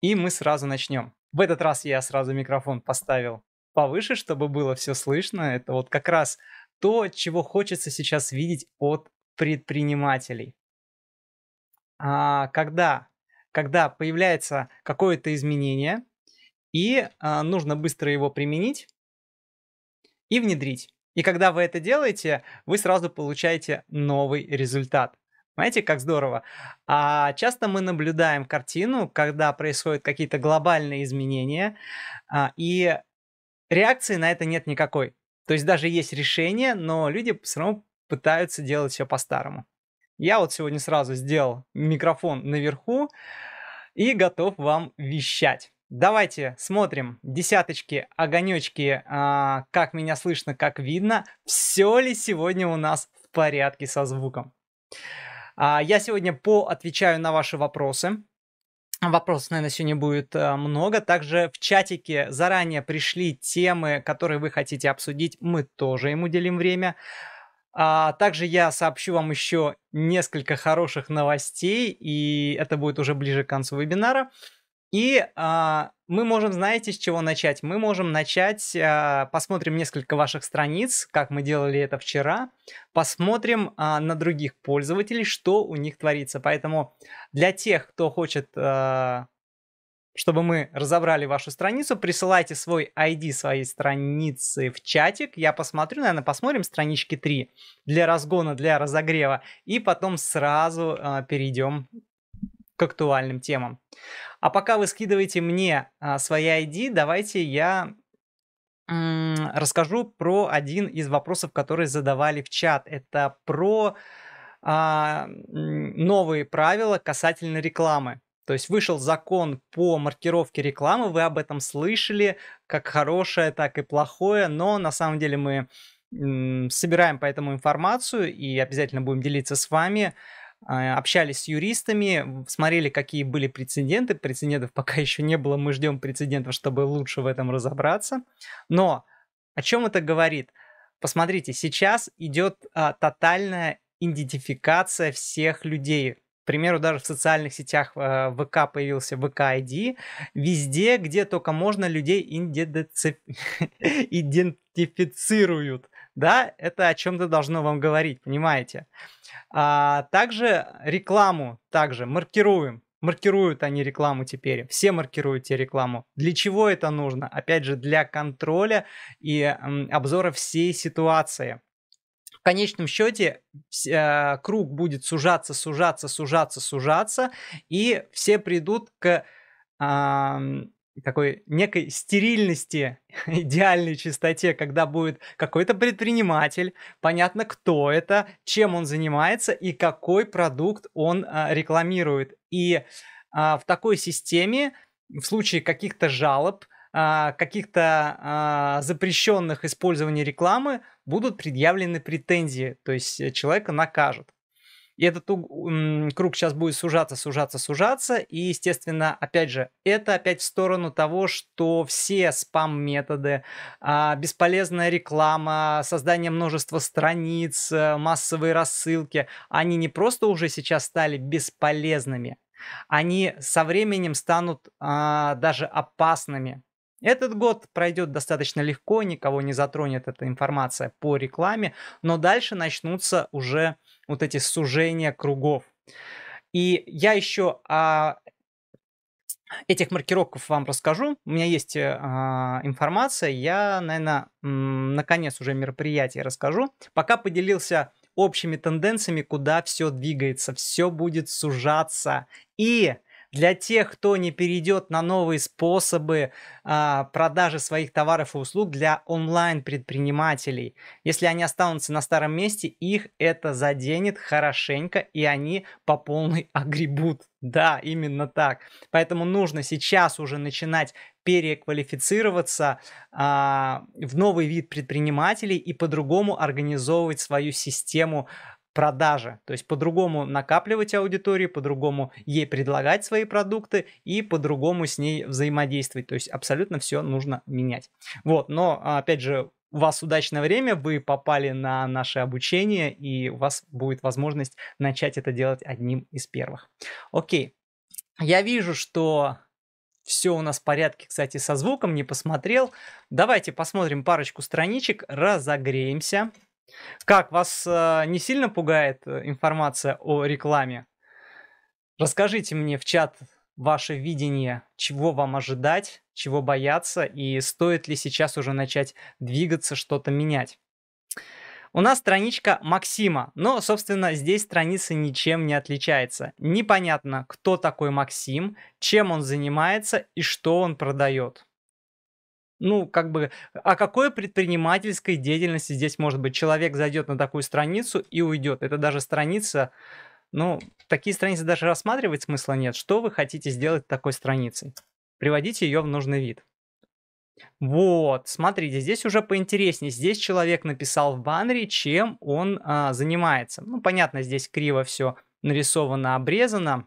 И мы сразу начнем. В этот раз я сразу микрофон поставил повыше, чтобы было все слышно. Это вот как раз то, чего хочется сейчас видеть от предпринимателей. А когда, когда появляется какое-то изменение, и а, нужно быстро его применить и внедрить. И когда вы это делаете, вы сразу получаете новый результат. Понимаете, как здорово? А часто мы наблюдаем картину, когда происходят какие-то глобальные изменения, а, и реакции на это нет никакой. То есть даже есть решение, но люди все равно пытаются делать все по-старому. Я вот сегодня сразу сделал микрофон наверху и готов вам вещать. Давайте смотрим десяточки, огонечки, а, как меня слышно, как видно, все ли сегодня у нас в порядке со звуком. А, я сегодня поотвечаю на ваши вопросы. Вопросов, наверное, сегодня будет э, много. Также в чатике заранее пришли темы, которые вы хотите обсудить. Мы тоже им делим время. А также я сообщу вам еще несколько хороших новостей, и это будет уже ближе к концу вебинара. И а, мы можем, знаете, с чего начать? Мы можем начать, э, посмотрим несколько ваших страниц, как мы делали это вчера, посмотрим э, на других пользователей, что у них творится. Поэтому для тех, кто хочет, э, чтобы мы разобрали вашу страницу, присылайте свой ID своей страницы в чатик. Я посмотрю, наверное, посмотрим странички 3 для разгона, для разогрева. И потом сразу э, перейдем к актуальным темам. А пока вы скидываете мне а, свои ID, давайте я м, расскажу про один из вопросов, которые задавали в чат. Это про а, новые правила касательно рекламы. То есть вышел закон по маркировке рекламы, вы об этом слышали, как хорошее, так и плохое, но на самом деле мы м, собираем по этому информацию и обязательно будем делиться с вами. А, общались с юристами, смотрели, какие были прецеденты. Прецедентов пока еще не было, мы ждем прецедентов, чтобы лучше в этом разобраться. Но о чем это говорит? Посмотрите, сейчас идет а, тотальная идентификация всех людей. К примеру, даже в социальных сетях а, ВК появился ВК-ID. Везде, где только можно, людей идентифицируют да, это о чем-то должно вам говорить, понимаете? А, также рекламу, также маркируем, маркируют они рекламу теперь, все маркируют тебе рекламу. Для чего это нужно? Опять же, для контроля и обзора всей ситуации. В конечном счете э, круг будет сужаться, сужаться, сужаться, сужаться, и все придут к такой некой стерильности, идеальной чистоте, когда будет какой-то предприниматель, понятно, кто это, чем он занимается и какой продукт он а, рекламирует. И а, в такой системе, в случае каких-то жалоб, а, каких-то а, запрещенных использований рекламы, будут предъявлены претензии, то есть э, человека накажут. И этот круг сейчас будет сужаться, сужаться, сужаться. И, естественно, опять же, это опять в сторону того, что все спам-методы, а, бесполезная реклама, создание множества страниц, э, массовые рассылки, они не просто уже сейчас стали бесполезными, они со временем станут а, даже опасными. Этот год пройдет достаточно легко, никого не затронет эта информация по рекламе, но дальше начнутся уже вот эти сужения кругов. И я еще о этих маркировков вам расскажу. У меня есть э, а, информация, я, наверное, наконец уже мероприятие расскажу. Пока поделился общими тенденциями, куда все двигается, все будет сужаться. И для тех, кто не перейдет на новые способы а, продажи своих товаров и услуг, для онлайн-предпринимателей, если они останутся на старом месте, их это заденет хорошенько, и они по полной огребут. Да, именно так. Поэтому нужно сейчас уже начинать переквалифицироваться а, в новый вид предпринимателей и по-другому организовывать свою систему продажи. То есть по-другому накапливать аудиторию, по-другому ей предлагать свои продукты и по-другому с ней взаимодействовать. То есть абсолютно все нужно менять. Вот, но а, опять же, у вас удачное время, вы попали на наше обучение, и у вас будет возможность начать это делать одним из первых. Окей, я вижу, что все у нас в порядке, кстати, со звуком, не посмотрел. Давайте посмотрим парочку страничек, разогреемся. Как, вас э, не сильно пугает э, информация о рекламе? Расскажите мне в чат ваше видение, чего вам ожидать, чего бояться и стоит ли сейчас уже начать двигаться, что-то менять. У нас страничка Максима, но, собственно, здесь страница ничем не отличается. Непонятно, кто такой Максим, чем он занимается и что он продает ну, как бы, о какой предпринимательской деятельности здесь может быть? Человек зайдет на такую страницу и уйдет. Это даже страница, ну, такие страницы даже рассматривать смысла нет. Что вы хотите сделать такой страницей? Приводите ее в нужный вид. Вот, смотрите, здесь уже поинтереснее. Здесь человек написал в баннере, чем он а, занимается. Ну, понятно, здесь криво все нарисовано, обрезано.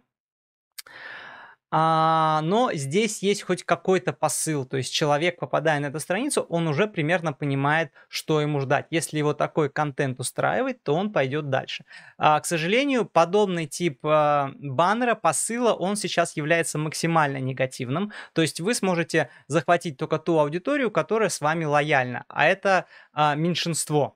А, но здесь есть хоть какой-то посыл, то есть человек, попадая на эту страницу, он уже примерно понимает, что ему ждать. Если его такой контент устраивает, то он пойдет дальше. А, к сожалению, подобный тип а, баннера, посыла, он сейчас является максимально негативным, то есть вы сможете захватить только ту аудиторию, которая с вами лояльна, а это а, меньшинство.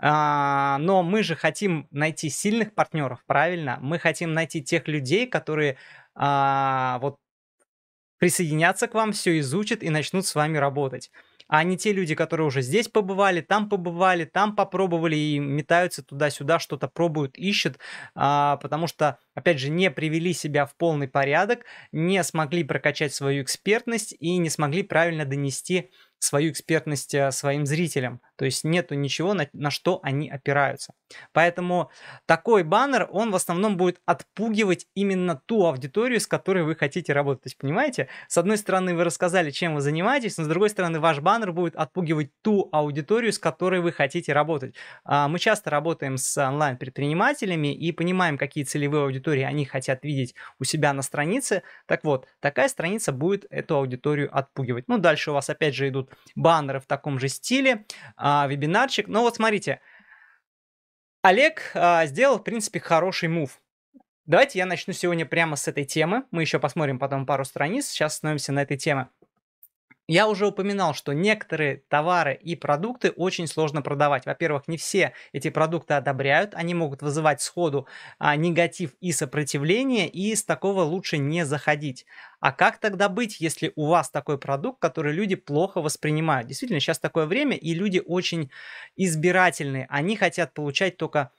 А, но мы же хотим найти сильных партнеров, правильно? Мы хотим найти тех людей, которые а, вот присоединятся к вам, все изучат и начнут с вами работать. А не те люди, которые уже здесь побывали, там побывали, там попробовали и метаются туда-сюда, что-то пробуют, ищут, а, потому что, опять же, не привели себя в полный порядок, не смогли прокачать свою экспертность и не смогли правильно донести свою экспертность э, своим зрителям. То есть нету ничего, на, на что они опираются. Поэтому такой баннер, он в основном будет отпугивать именно ту аудиторию, с которой вы хотите работать. То есть, понимаете, с одной стороны вы рассказали, чем вы занимаетесь, но с другой стороны ваш баннер будет отпугивать ту аудиторию, с которой вы хотите работать. А, мы часто работаем с онлайн-предпринимателями и понимаем, какие целевые аудитории они хотят видеть у себя на странице. Так вот, такая страница будет эту аудиторию отпугивать. Ну, дальше у вас опять же идут баннеры в таком же стиле. А, а, вебинарчик. Но вот смотрите, Олег а, сделал, в принципе, хороший мув. Давайте я начну сегодня прямо с этой темы. Мы еще посмотрим потом пару страниц. Сейчас становимся на этой теме. Я уже упоминал, что некоторые товары и продукты очень сложно продавать. Во-первых, не все эти продукты одобряют, они могут вызывать сходу а, негатив и сопротивление, и с такого лучше не заходить. А как тогда быть, если у вас такой продукт, который люди плохо воспринимают? Действительно, сейчас такое время, и люди очень избирательные. Они хотят получать только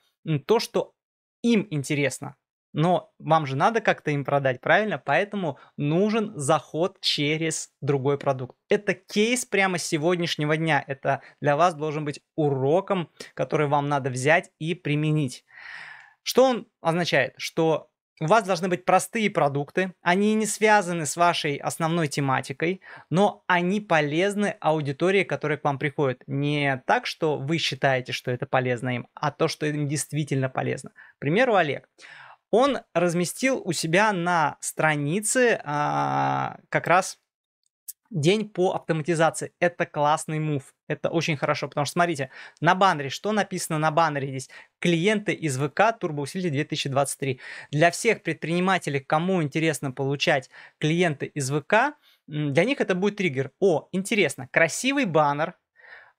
то, что им интересно но вам же надо как-то им продать, правильно? Поэтому нужен заход через другой продукт. Это кейс прямо сегодняшнего дня. Это для вас должен быть уроком, который вам надо взять и применить. Что он означает? Что у вас должны быть простые продукты, они не связаны с вашей основной тематикой, но они полезны аудитории, которая к вам приходит. Не так, что вы считаете, что это полезно им, а то, что им действительно полезно. К примеру, Олег он разместил у себя на странице а, как раз день по автоматизации. Это классный мув. Это очень хорошо, потому что смотрите, на баннере, что написано на баннере здесь? Клиенты из ВК Турбоусилитель 2023. Для всех предпринимателей, кому интересно получать клиенты из ВК, для них это будет триггер. О, интересно, красивый баннер,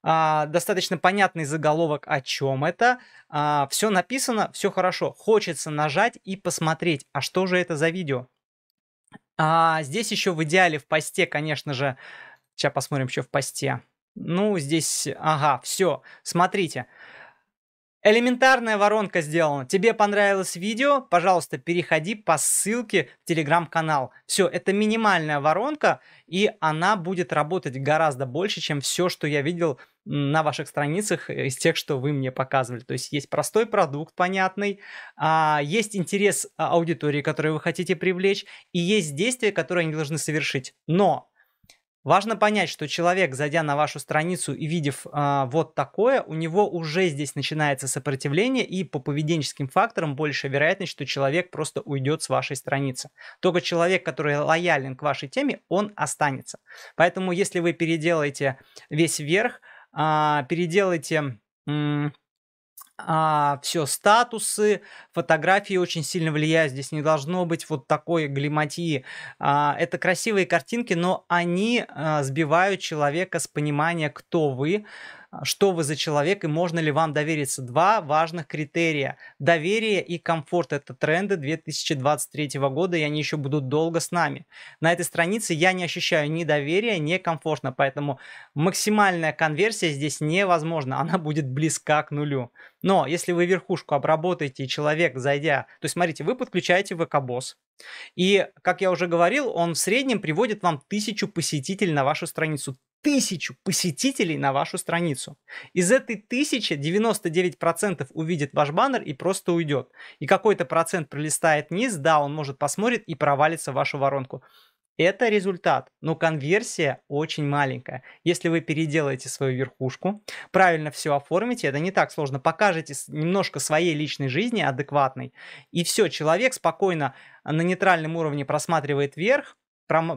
а, достаточно понятный заголовок, о чем это. А, все написано, все хорошо. Хочется нажать и посмотреть, а что же это за видео. А, здесь еще в идеале в посте, конечно же, сейчас посмотрим, что в посте. Ну, здесь, ага, все, смотрите. Смотрите. Элементарная воронка сделана. Тебе понравилось видео? Пожалуйста, переходи по ссылке в телеграм-канал. Все, это минимальная воронка, и она будет работать гораздо больше, чем все, что я видел на ваших страницах из тех, что вы мне показывали. То есть есть простой продукт, понятный, а, есть интерес аудитории, которую вы хотите привлечь, и есть действия, которые они должны совершить. Но Важно понять, что человек, зайдя на вашу страницу и видев э, вот такое, у него уже здесь начинается сопротивление, и по поведенческим факторам больше вероятность, что человек просто уйдет с вашей страницы. Только человек, который лоялен к вашей теме, он останется. Поэтому, если вы переделаете весь верх, э, а, переделаете... Э, а, все статусы, фотографии очень сильно влияют. Здесь не должно быть вот такой глиматии. А, это красивые картинки, но они а, сбивают человека с понимания, кто вы, а, что вы за человек и можно ли вам довериться. Два важных критерия. Доверие и комфорт – это тренды 2023 года, и они еще будут долго с нами. На этой странице я не ощущаю ни доверия, ни комфортно, поэтому максимальная конверсия здесь невозможна, она будет близка к нулю. Но если вы верхушку обработаете, человек, зайдя... То есть, смотрите, вы подключаете ВК-босс, и, как я уже говорил, он в среднем приводит вам тысячу посетителей на вашу страницу тысячу посетителей на вашу страницу. Из этой тысячи 99% увидит ваш баннер и просто уйдет. И какой-то процент пролистает вниз, да, он может посмотрит и провалится в вашу воронку. Это результат, но конверсия очень маленькая. Если вы переделаете свою верхушку, правильно все оформите, это не так сложно, покажете немножко своей личной жизни адекватной, и все, человек спокойно на нейтральном уровне просматривает вверх,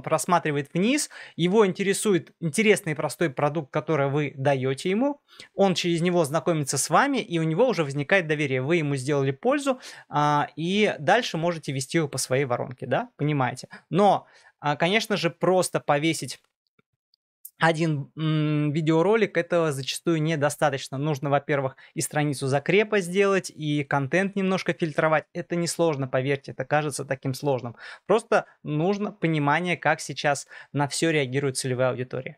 просматривает вниз, его интересует интересный простой продукт, который вы даете ему, он через него знакомится с вами, и у него уже возникает доверие. Вы ему сделали пользу, а, и дальше можете вести его по своей воронке, да, понимаете. Но, а, конечно же, просто повесить один м, видеоролик этого зачастую недостаточно. Нужно, во-первых, и страницу закрепа сделать, и контент немножко фильтровать. Это несложно, поверьте, это кажется таким сложным. Просто нужно понимание, как сейчас на все реагирует целевая аудитория.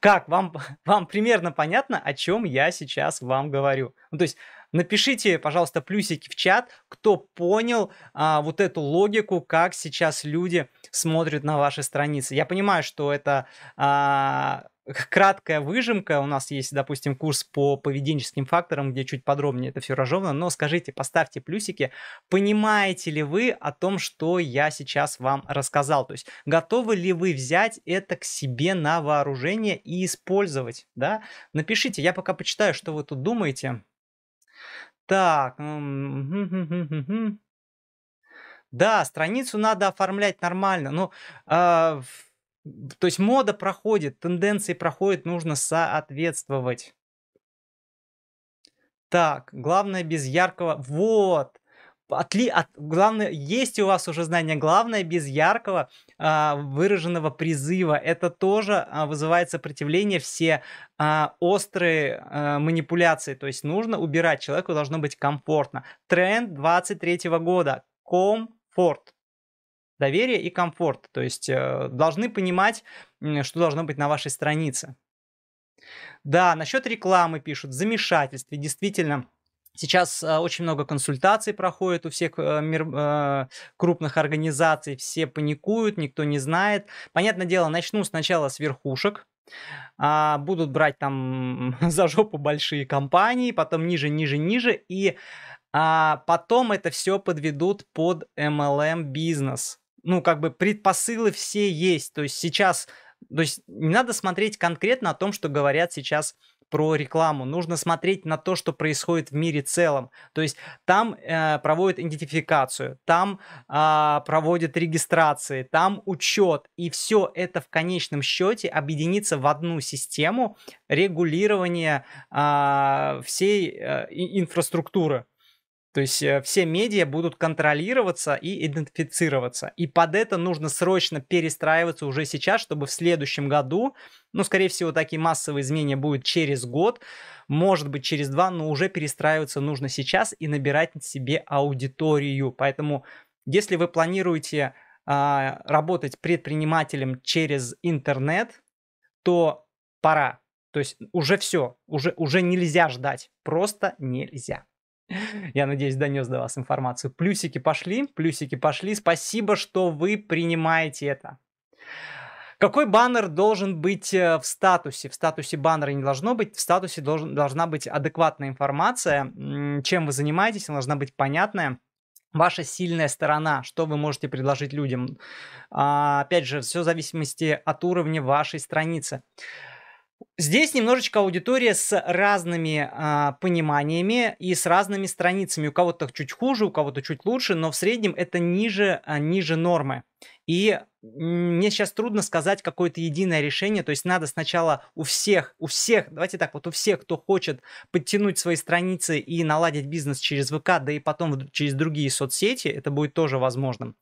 Как? Вам, вам примерно понятно, о чем я сейчас вам говорю? Ну, то есть Напишите, пожалуйста, плюсики в чат, кто понял а, вот эту логику, как сейчас люди смотрят на ваши страницы. Я понимаю, что это... А, краткая выжимка. У нас есть, допустим, курс по поведенческим факторам, где чуть подробнее это все разжевано. Но скажите, поставьте плюсики, понимаете ли вы о том, что я сейчас вам рассказал? То есть готовы ли вы взять это к себе на вооружение и использовать? Да? Напишите, я пока почитаю, что вы тут думаете. Так. Да, страницу надо оформлять нормально. Ну, а, то есть мода проходит, тенденции проходят, нужно соответствовать. Так, главное без яркого. Вот отли, от, главное, есть у вас уже знание, главное, без яркого а, выраженного призыва. Это тоже а, вызывает сопротивление, все а, острые а, манипуляции. То есть нужно убирать, человеку должно быть комфортно. Тренд 23 года. Комфорт. Доверие и комфорт. То есть а, должны понимать, что должно быть на вашей странице. Да, насчет рекламы пишут, замешательстве, действительно, Сейчас э, очень много консультаций проходит у всех э, мир, э, крупных организаций, все паникуют, никто не знает. Понятное дело, начну сначала с верхушек, а, будут брать там за жопу большие компании, потом ниже, ниже, ниже, и а, потом это все подведут под MLM бизнес. Ну, как бы предпосылы все есть. То есть сейчас, то есть не надо смотреть конкретно о том, что говорят сейчас про рекламу, нужно смотреть на то, что происходит в мире целом. То есть там э, проводят идентификацию, там э, проводят регистрации, там учет. И все это в конечном счете объединится в одну систему регулирования э, всей э, инфраструктуры. То есть э, все медиа будут контролироваться и идентифицироваться. И под это нужно срочно перестраиваться уже сейчас, чтобы в следующем году, ну, скорее всего, такие массовые изменения будут через год, может быть, через два, но уже перестраиваться нужно сейчас и набирать себе аудиторию. Поэтому, если вы планируете а, работать предпринимателем через интернет, то пора. То есть уже все, уже, уже нельзя ждать, просто нельзя. Я надеюсь, донес до вас информацию. Плюсики пошли, плюсики пошли. Спасибо, что вы принимаете это. Какой баннер должен быть э, в статусе? В статусе баннера не должно быть, в статусе должен, должна быть адекватная информация, чем вы занимаетесь, она должна быть понятная. Ваша сильная сторона, что вы можете предложить людям. А, опять же, все в зависимости от уровня вашей страницы. Здесь немножечко аудитория с разными а, пониманиями и с разными страницами. У кого-то чуть хуже, у кого-то чуть лучше, но в среднем это ниже, а, ниже нормы. И мне сейчас трудно сказать какое-то единое решение, то есть надо сначала у всех, у всех, давайте так, вот у всех, кто хочет подтянуть свои страницы и наладить бизнес через ВК, да и потом через другие соцсети, это будет тоже возможным.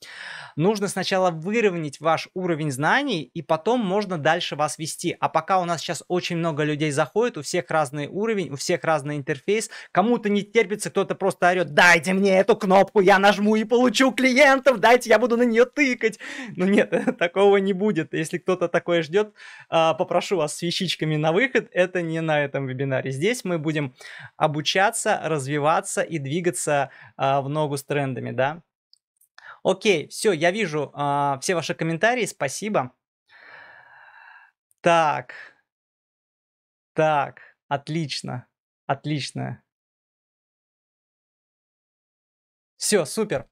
Нужно сначала выровнять ваш уровень знаний, и потом можно дальше вас вести. А пока у нас сейчас очень много людей заходит, у всех разный уровень, у всех разный интерфейс, кому-то не терпится, кто-то просто орет, дайте мне эту кнопку, я нажму и получу клиентов, дайте я буду на нее тыкать. Но нет, нет, такого не будет. Если кто-то такое ждет, а, попрошу вас с вещичками на выход. Это не на этом вебинаре. Здесь мы будем обучаться, развиваться и двигаться а, в ногу с трендами, да. Окей, все, я вижу а, все ваши комментарии, спасибо. Так, так, отлично, отлично. Все, супер.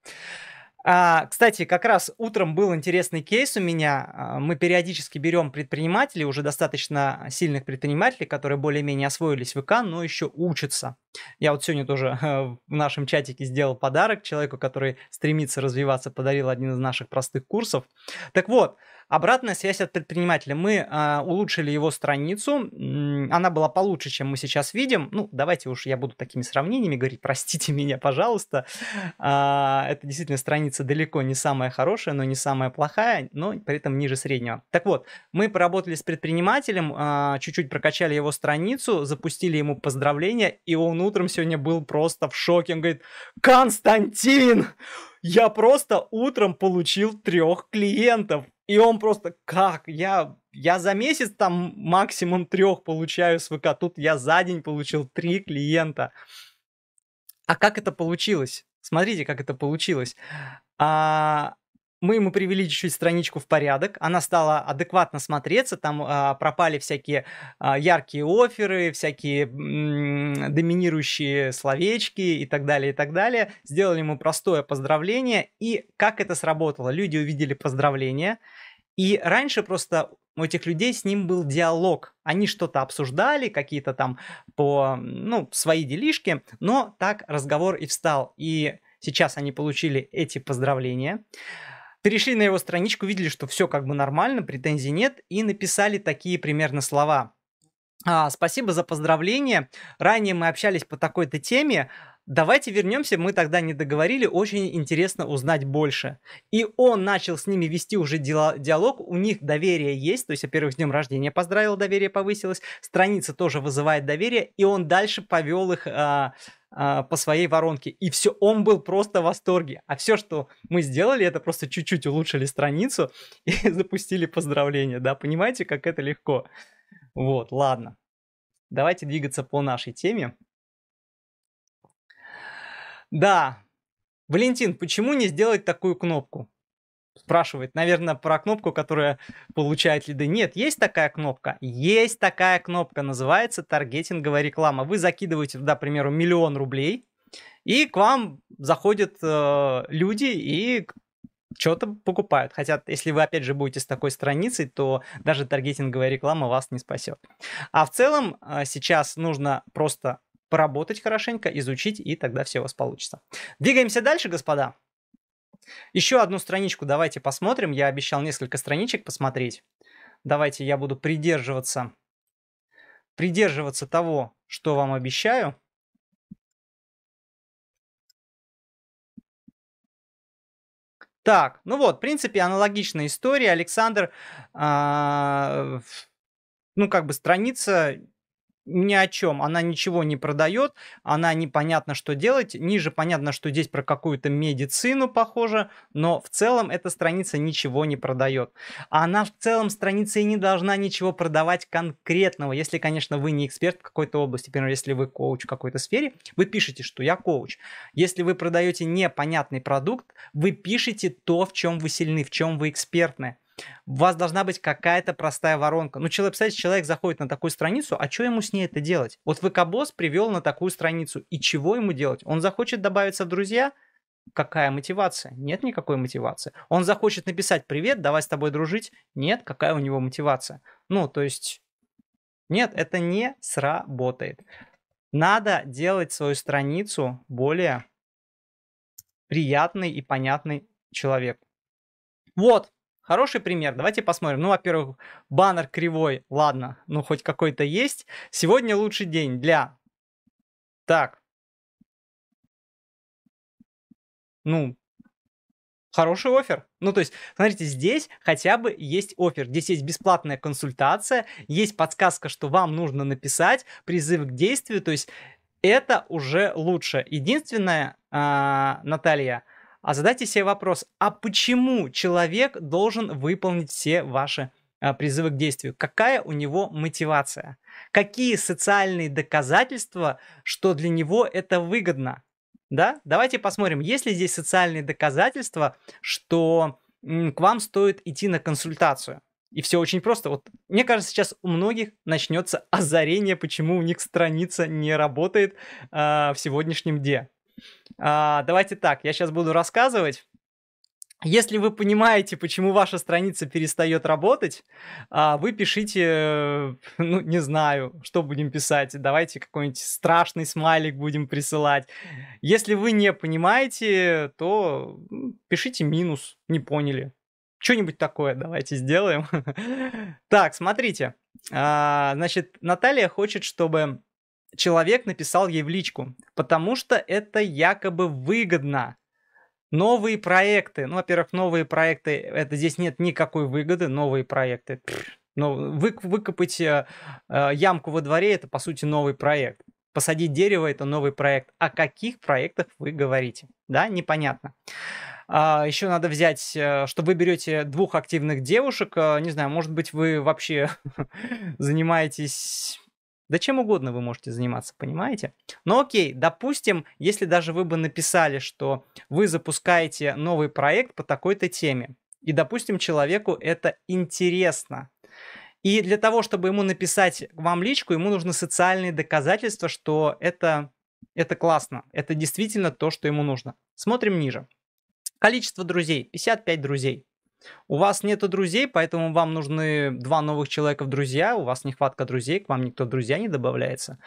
А, кстати, как раз утром был интересный кейс у меня. А, мы периодически берем предпринимателей, уже достаточно а, сильных предпринимателей, которые более-менее освоились в ИК, но еще учатся. Я вот сегодня тоже э, в нашем чатике сделал подарок человеку, который стремится развиваться, подарил один из наших простых курсов. Так вот, Обратная связь от предпринимателя. Мы э, улучшили его страницу. Она была получше, чем мы сейчас видим. Ну, давайте уж я буду такими сравнениями говорить. Простите меня, пожалуйста. Э, это действительно страница разница далеко не самая хорошая, но не самая плохая, но при этом ниже среднего. Так вот, мы поработали с предпринимателем, а, чуть-чуть прокачали его страницу, запустили ему поздравления, и он утром сегодня был просто в шоке. Он говорит, Константин, я просто утром получил трех клиентов. И он просто, как, я, я за месяц там максимум трех получаю с ВК, тут я за день получил три клиента. А как это получилось? Смотрите, как это получилось. А, мы ему привели чуть-чуть страничку в порядок, она стала адекватно смотреться, там а, пропали всякие а, яркие оферы, всякие м-м, доминирующие словечки и так далее, и так далее. Сделали ему простое поздравление, и как это сработало? Люди увидели поздравление, и раньше просто у этих людей с ним был диалог. Они что-то обсуждали, какие-то там по, ну, свои делишки, но так разговор и встал. И Сейчас они получили эти поздравления перешли на его страничку, видели, что все как бы нормально, претензий нет, и написали такие примерно слова. А, спасибо за поздравления. Ранее мы общались по такой-то теме. Давайте вернемся, мы тогда не договорили, очень интересно узнать больше. И он начал с ними вести уже диалог, у них доверие есть, то есть, во-первых, с днем рождения поздравил, доверие повысилось, страница тоже вызывает доверие, и он дальше повел их... А, а, по своей воронке. И все, он был просто в восторге. А все, что мы сделали, это просто чуть-чуть улучшили страницу и запустили поздравления. Да, понимаете, как это легко. Вот, ладно. Давайте двигаться по нашей теме. Да, Валентин, почему не сделать такую кнопку? спрашивает, наверное, про кнопку, которая получает лиды. Нет, есть такая кнопка? Есть такая кнопка, называется таргетинговая реклама. Вы закидываете да, к примеру, миллион рублей, и к вам заходят э, люди и что-то покупают. Хотя, если вы, опять же, будете с такой страницей, то даже таргетинговая реклама вас не спасет. А в целом э, сейчас нужно просто поработать хорошенько, изучить, и тогда все у вас получится. Двигаемся дальше, господа. Еще одну страничку давайте посмотрим. Я обещал несколько страничек посмотреть. Давайте я буду придерживаться, придерживаться того, что вам обещаю. Так, ну вот, в принципе, аналогичная история. Александр, э, ну как бы страница ни о чем, она ничего не продает, она непонятно, что делать. Ниже понятно, что здесь про какую-то медицину похоже, но в целом эта страница ничего не продает. А она в целом страница и не должна ничего продавать конкретного, если, конечно, вы не эксперт в какой-то области. Например, если вы коуч в какой-то сфере, вы пишете, что я коуч. Если вы продаете непонятный продукт, вы пишете то, в чем вы сильны, в чем вы экспертны. У вас должна быть какая-то простая воронка. Ну, человек, представляете, человек заходит на такую страницу, а что ему с ней это делать? Вот ВК-босс привел на такую страницу, и чего ему делать? Он захочет добавиться в друзья, Какая мотивация? Нет никакой мотивации. Он захочет написать «Привет, давай с тобой дружить». Нет, какая у него мотивация? Ну, то есть, нет, это не сработает. Надо делать свою страницу более приятной и понятной человеку. Вот, Хороший пример, давайте посмотрим. Ну, во-первых, баннер кривой, ладно, ну хоть какой-то есть. Сегодня лучший день для... Так. Ну, хороший офер. Ну, то есть, смотрите, здесь хотя бы есть офер. Здесь есть бесплатная консультация, есть подсказка, что вам нужно написать, призыв к действию. То есть, это уже лучше. Единственное, а, Наталья, а задайте себе вопрос, а почему человек должен выполнить все ваши а, призывы к действию? Какая у него мотивация? Какие социальные доказательства, что для него это выгодно? Да? Давайте посмотрим, есть ли здесь социальные доказательства, что к вам стоит идти на консультацию. И все очень просто. Вот мне кажется, сейчас у многих начнется озарение, почему у них страница не работает э, в сегодняшнем дне. А, давайте так, я сейчас буду рассказывать. Если вы понимаете, почему ваша страница перестает работать, а, вы пишите, ну, не знаю, что будем писать. Давайте какой-нибудь страшный смайлик будем присылать. Если вы не понимаете, то пишите минус, не поняли. Что-нибудь такое давайте сделаем. Так, смотрите. А, значит, Наталья хочет, чтобы человек написал ей в личку, потому что это якобы выгодно. Новые проекты, ну, во-первых, новые проекты, это здесь нет никакой выгоды, новые проекты. Но вы, выкопать э, э ямку во дворе, это, по сути, новый проект. Посадить дерево, это новый проект. О каких проектах вы говорите? Да, непонятно. А, еще надо взять, э, что вы берете двух активных девушек. Э, не знаю, может быть, вы вообще занимаетесь да чем угодно вы можете заниматься, понимаете? Но окей, допустим, если даже вы бы написали, что вы запускаете новый проект по такой-то теме, и, допустим, человеку это интересно, и для того, чтобы ему написать вам личку, ему нужны социальные доказательства, что это, это классно, это действительно то, что ему нужно. Смотрим ниже. Количество друзей, 55 друзей. У вас нет друзей, поэтому вам нужны два новых человека в друзья, у вас нехватка друзей, к вам никто друзья не добавляется.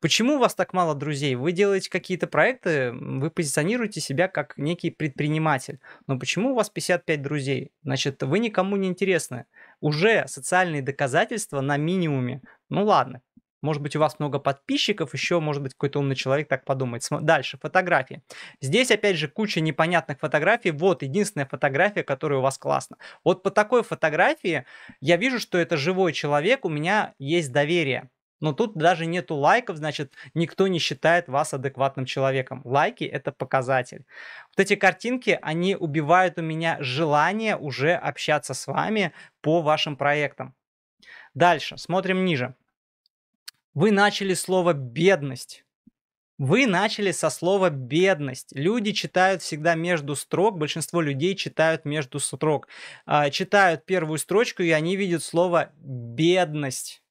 Почему у вас так мало друзей? Вы делаете какие-то проекты, вы позиционируете себя как некий предприниматель. Но почему у вас 55 друзей? Значит, вы никому не интересны. Уже социальные доказательства на минимуме. Ну ладно, может быть, у вас много подписчиков, еще, может быть, какой-то умный человек так подумает. Дальше, фотографии. Здесь, опять же, куча непонятных фотографий. Вот единственная фотография, которая у вас классна. Вот по такой фотографии я вижу, что это живой человек, у меня есть доверие. Но тут даже нету лайков, значит, никто не считает вас адекватным человеком. Лайки – это показатель. Вот эти картинки, они убивают у меня желание уже общаться с вами по вашим проектам. Дальше, смотрим ниже. Вы начали слово «бедность». Вы начали со слова «бедность». Люди читают всегда между строк, большинство людей читают между строк. А, читают первую строчку, и они видят слово «бедность».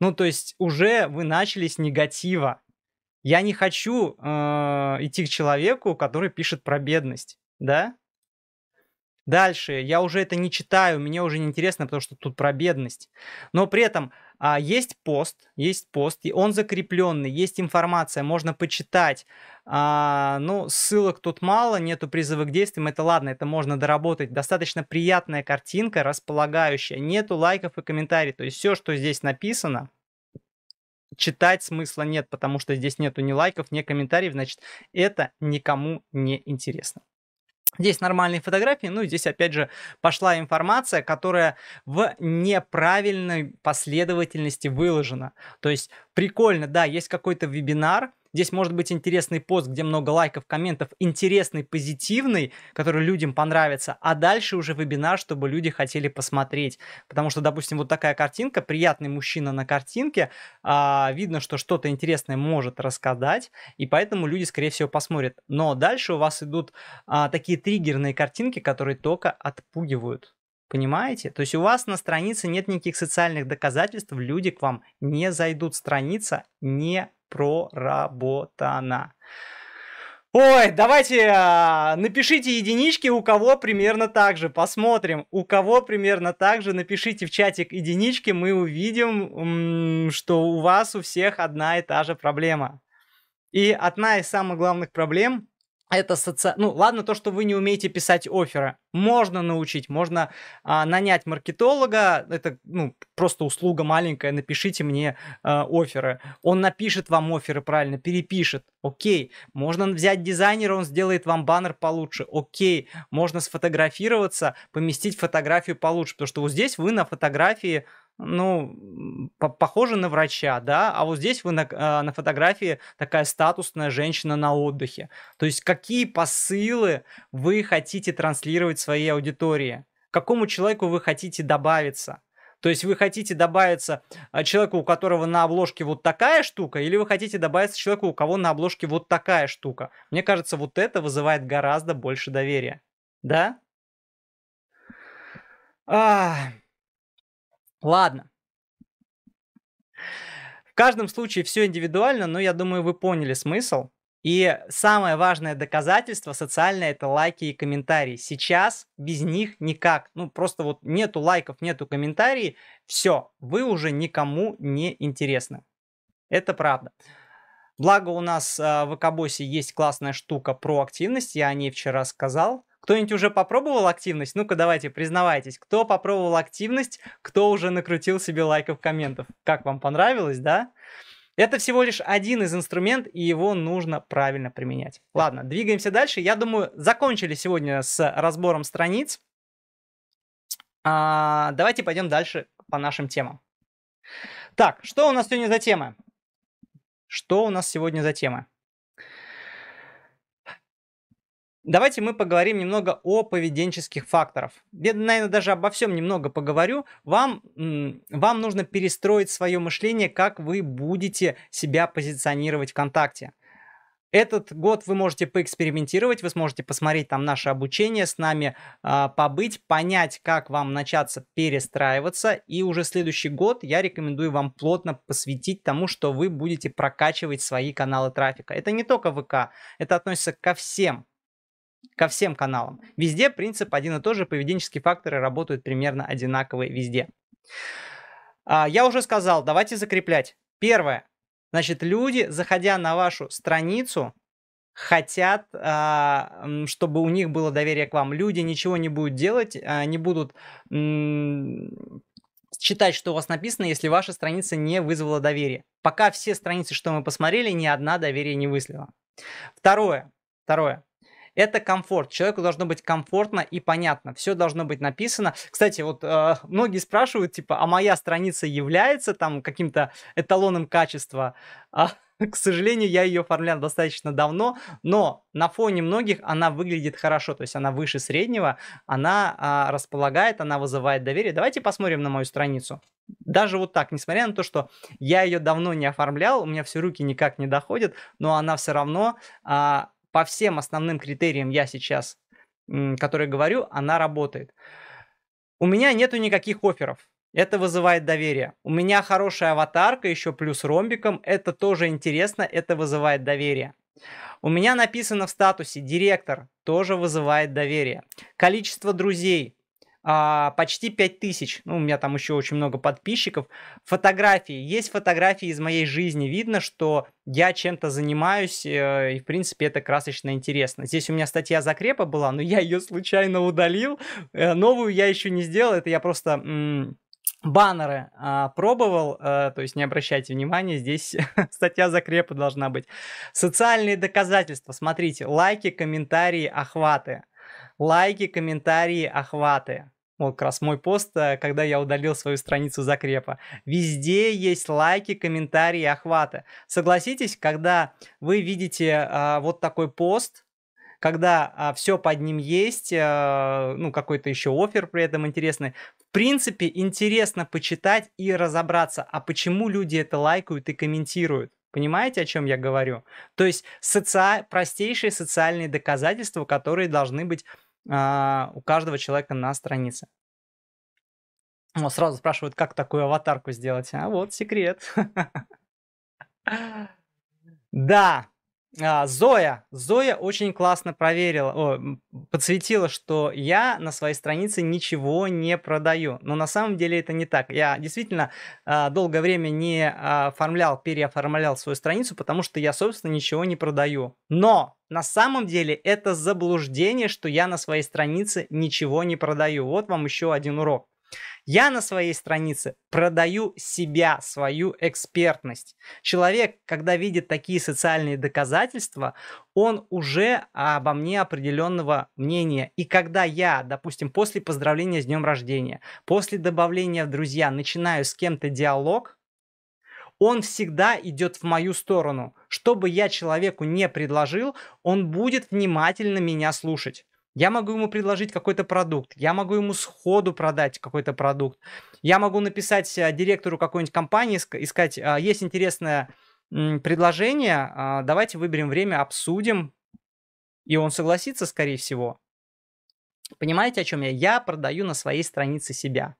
Ну, то есть уже вы начали с негатива. Я не хочу э, идти к человеку, который пишет про бедность, да? Дальше, я уже это не читаю, мне уже не интересно, потому что тут про бедность. Но при этом а, есть пост, есть пост, и он закрепленный, есть информация, можно почитать. А, ну, ссылок тут мало, нету призыва к действиям, это ладно, это можно доработать. Достаточно приятная картинка, располагающая, нету лайков и комментариев. То есть все, что здесь написано, читать смысла нет, потому что здесь нету ни лайков, ни комментариев, значит, это никому не интересно. Здесь нормальные фотографии, ну и здесь опять же пошла информация, которая в неправильной последовательности выложена. То есть прикольно, да, есть какой-то вебинар, Здесь может быть интересный пост, где много лайков, комментов, интересный, позитивный, который людям понравится, а дальше уже вебинар, чтобы люди хотели посмотреть. Потому что, допустим, вот такая картинка, приятный мужчина на картинке, а, видно, что что-то интересное может рассказать, и поэтому люди, скорее всего, посмотрят. Но дальше у вас идут а, такие триггерные картинки, которые только отпугивают. Понимаете? То есть у вас на странице нет никаких социальных доказательств, люди к вам не зайдут, страница не проработана. Ой, давайте а, напишите единички, у кого примерно так же. Посмотрим, у кого примерно так же. Напишите в чатик единички, мы увидим, что у вас у всех одна и та же проблема. И одна из самых главных проблем это соци... Ну, ладно, то, что вы не умеете писать оферы. Можно научить, можно а, нанять маркетолога. Это ну, просто услуга маленькая. Напишите мне а, оферы. Он напишет вам оферы правильно, перепишет. Окей. Можно взять дизайнера, он сделает вам баннер получше. Окей. Можно сфотографироваться, поместить фотографию получше. Потому что вот здесь вы на фотографии ну, по на врача, да, а вот здесь вы на, а, на фотографии такая статусная женщина на отдыхе. То есть какие посылы вы хотите транслировать своей аудитории? какому человеку вы хотите добавиться? То есть вы хотите добавиться а, человеку, у которого на обложке вот такая штука, или вы хотите добавиться человеку, у кого на обложке вот такая штука? Мне кажется, вот это вызывает гораздо больше доверия. Да? А, Ладно. В каждом случае все индивидуально, но я думаю, вы поняли смысл. И самое важное доказательство социальное – это лайки и комментарии. Сейчас без них никак. Ну, просто вот нету лайков, нету комментариев, все, вы уже никому не интересны. Это правда. Благо у нас а, в Экобосе есть классная штука про активность, я о ней вчера сказал. Кто-нибудь уже попробовал активность? Ну-ка, давайте, признавайтесь, кто попробовал активность, кто уже накрутил себе лайков, комментов? Как вам понравилось, да? Это всего лишь один из инструментов, и его нужно правильно применять. Ладно, двигаемся дальше. Я думаю, закончили сегодня с разбором страниц. А, давайте пойдем дальше по нашим темам. Так, что у нас сегодня за тема? Что у нас сегодня за тема? Давайте мы поговорим немного о поведенческих факторах. Я, наверное, даже обо всем немного поговорю. Вам, вам нужно перестроить свое мышление, как вы будете себя позиционировать ВКонтакте. Этот год вы можете поэкспериментировать, вы сможете посмотреть там наше обучение, с нами э, побыть, понять, как вам начаться перестраиваться. И уже следующий год я рекомендую вам плотно посвятить тому, что вы будете прокачивать свои каналы трафика. Это не только ВК, это относится ко всем ко всем каналам. Везде принцип один и тот же, поведенческие факторы работают примерно одинаковые везде. А, я уже сказал, давайте закреплять. Первое. Значит, люди, заходя на вашу страницу, хотят, а, чтобы у них было доверие к вам. Люди ничего не будут делать, а, не будут читать, что у вас написано, если ваша страница не вызвала доверие. Пока все страницы, что мы посмотрели, ни одна доверие не выслала. Второе. Второе это комфорт. Человеку должно быть комфортно и понятно. Все должно быть написано. Кстати, вот э, многие спрашивают, типа, а моя страница является там каким-то эталоном качества? А, к сожалению, я ее оформлял достаточно давно, но на фоне многих она выглядит хорошо, то есть она выше среднего, она а, располагает, она вызывает доверие. Давайте посмотрим на мою страницу. Даже вот так, несмотря на то, что я ее давно не оформлял, у меня все руки никак не доходят, но она все равно а, по всем основным критериям я сейчас, которые говорю, она работает. У меня нету никаких оферов. Это вызывает доверие. У меня хорошая аватарка, еще плюс ромбиком. Это тоже интересно, это вызывает доверие. У меня написано в статусе «Директор» тоже вызывает доверие. Количество друзей а, почти 5000. Ну, у меня там еще очень много подписчиков. Фотографии. Есть фотографии из моей жизни. Видно, что я чем-то занимаюсь, э, и, в принципе, это красочно интересно. Здесь у меня статья закрепа была, но я ее случайно удалил. Э, новую я еще не сделал. Это я просто... М- баннеры а, пробовал, а, то есть не обращайте внимания, здесь статья закрепа должна быть. Социальные доказательства, смотрите, лайки, комментарии, охваты лайки, комментарии, охваты. Вот как раз мой пост, э, когда я удалил свою страницу закрепа. Везде есть лайки, комментарии, охваты. Согласитесь, когда вы видите а, вот такой пост, когда а, все под ним есть, а, ну какой-то еще офер при этом интересный, в принципе интересно почитать и разобраться, а почему люди это лайкают и комментируют. Понимаете, о чем я говорю? То есть соци... простейшие социальные доказательства, которые должны быть а, у каждого человека на странице. О, сразу спрашивают, как такую аватарку сделать. А вот секрет. Да, а, Зоя. Зоя очень классно проверила, о, подсветила, что я на своей странице ничего не продаю. Но на самом деле это не так. Я действительно а, долгое время не оформлял, переоформлял свою страницу, потому что я, собственно, ничего не продаю. Но на самом деле это заблуждение, что я на своей странице ничего не продаю. Вот вам еще один урок. Я на своей странице продаю себя, свою экспертность. Человек, когда видит такие социальные доказательства, он уже обо мне определенного мнения. И когда я, допустим, после поздравления с днем рождения, после добавления в друзья начинаю с кем-то диалог, он всегда идет в мою сторону. Что бы я человеку не предложил, он будет внимательно меня слушать. Я могу ему предложить какой-то продукт, я могу ему сходу продать какой-то продукт, я могу написать э, директору какой-нибудь компании и сказать, «А, есть интересное предложение, а, давайте выберем время, обсудим, и он согласится, скорее всего. Понимаете, о чем я? Я продаю на своей странице себя.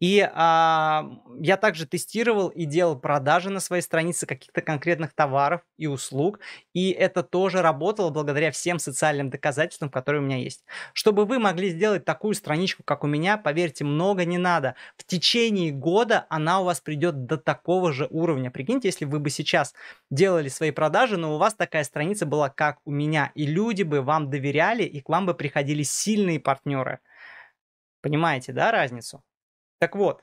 И а, я также тестировал и делал продажи на своей странице каких-то конкретных товаров и услуг. И это тоже работало благодаря всем социальным доказательствам, которые у меня есть. Чтобы вы могли сделать такую страничку, как у меня, поверьте, много не надо. В течение года она у вас придет до такого же уровня. Прикиньте, если вы бы сейчас делали свои продажи, но у вас такая страница была, как у меня. И люди бы вам доверяли, и к вам бы приходили сильные партнеры. Понимаете, да, разницу? Так вот.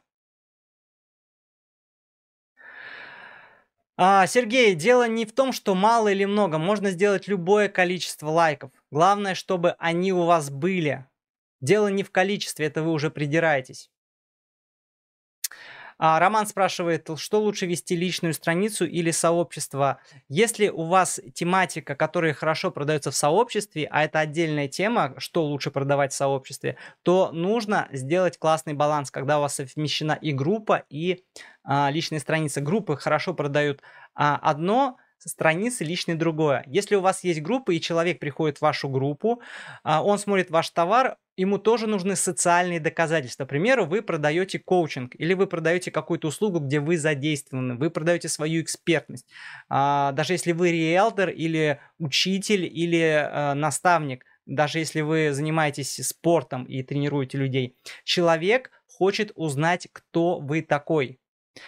А, Сергей, дело не в том, что мало или много. Можно сделать любое количество лайков. Главное, чтобы они у вас были. Дело не в количестве, это вы уже придираетесь. А, Роман спрашивает, что лучше вести личную страницу или сообщество? Если у вас тематика, которая хорошо продается в сообществе, а это отдельная тема, что лучше продавать в сообществе, то нужно сделать классный баланс, когда у вас совмещена и группа, и а, личные страницы. Группы хорошо продают а, одно, страницы личной другое. Если у вас есть группа и человек приходит в вашу группу, а, он смотрит ваш товар, ему тоже нужны социальные доказательства. К примеру, вы продаете коучинг или вы продаете какую-то услугу, где вы задействованы, вы продаете свою экспертность. А, даже если вы риэлтор или учитель или а, наставник, даже если вы занимаетесь спортом и тренируете людей, человек хочет узнать, кто вы такой.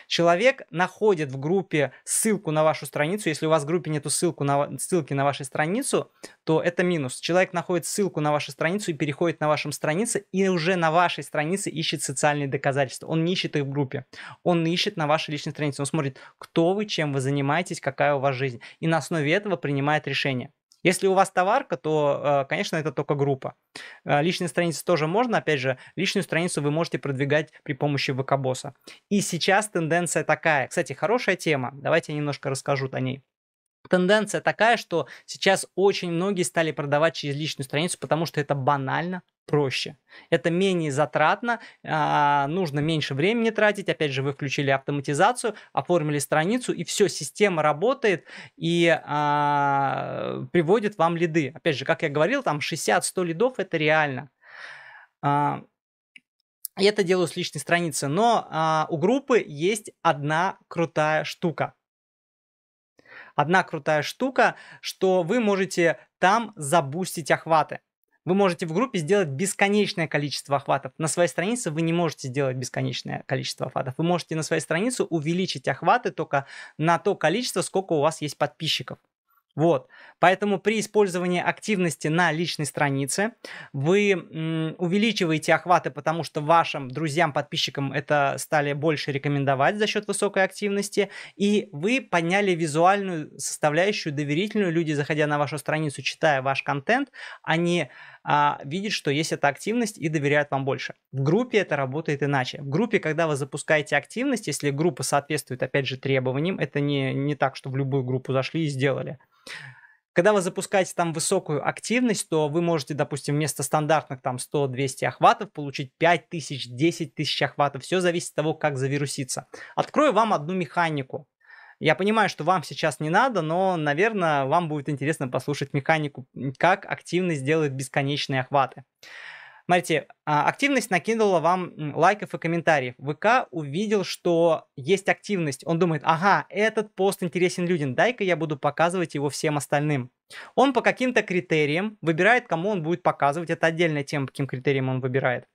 Человек находит в группе ссылку на вашу страницу. Если у вас в группе нет ссылку на, ссылки на вашу страницу, то это минус. Человек находит ссылку на вашу страницу и переходит на вашем странице, и уже на вашей странице ищет социальные доказательства. Он не ищет их в группе. Он ищет на вашей личной странице. Он смотрит, кто вы, чем вы занимаетесь, какая у вас жизнь. И на основе этого принимает решение. Если у вас товарка, то, э, конечно, это только группа. Э, личные страницы тоже можно, опять же, личную страницу вы можете продвигать при помощи ВК-босса. И сейчас тенденция такая. Кстати, хорошая тема, давайте я немножко расскажу о ней. Тенденция такая, что сейчас очень многие стали продавать через личную страницу, потому что это банально проще. Это менее затратно, а, нужно меньше времени тратить. Опять же, вы включили автоматизацию, оформили страницу, и все, система работает и а, приводит вам лиды. Опять же, как я говорил, там 60-100 лидов – это реально. я а, это делаю с личной страницы, но а, у группы есть одна крутая штука – Одна крутая штука, что вы можете там забустить охваты. Вы можете в группе сделать бесконечное количество охватов. На своей странице вы не можете сделать бесконечное количество охватов. Вы можете на своей странице увеличить охваты только на то количество, сколько у вас есть подписчиков. Вот. Поэтому при использовании активности на личной странице вы увеличиваете охваты, потому что вашим друзьям, подписчикам это стали больше рекомендовать за счет высокой активности, и вы подняли визуальную составляющую доверительную. Люди, заходя на вашу страницу, читая ваш контент, они а, видят, что есть эта активность и доверяют вам больше. В группе это работает иначе. В группе, когда вы запускаете активность, если группа соответствует, опять же, требованиям, это не, не так, что в любую группу зашли и сделали. Когда вы запускаете там высокую активность, то вы можете, допустим, вместо стандартных там 100-200 охватов получить 5000, 10 тысяч охватов. Все зависит от того, как завируситься. Открою вам одну механику. Я понимаю, что вам сейчас не надо, но, наверное, вам будет интересно послушать механику, как активность делает бесконечные охваты. Смотрите, а, активность накинула вам лайков и комментариев. ВК увидел, что есть активность. Он думает, ага, этот пост интересен людям, дай-ка я буду показывать его всем остальным. Он по каким-то критериям выбирает, кому он будет показывать. Это отдельная тема, каким критериям он выбирает.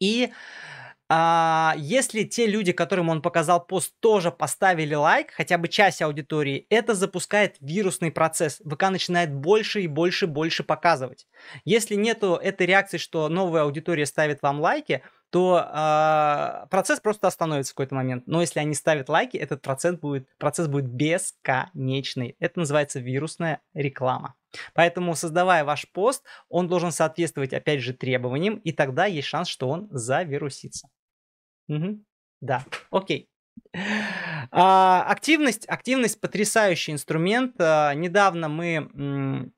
И а, если те люди, которым он показал пост, тоже поставили лайк, хотя бы часть аудитории, это запускает вирусный процесс. ВК начинает больше и больше, и больше показывать. Если нету этой реакции, что новая аудитория ставит вам лайки, то э, процесс просто остановится в какой-то момент. Но если они ставят лайки, этот процент будет, процесс будет бесконечный. Это называется вирусная реклама. Поэтому, создавая ваш пост, он должен соответствовать, опять же, требованиям, и тогда есть шанс, что он завирусится. Угу. Да, окей. А, активность, активность потрясающий инструмент. А, недавно мы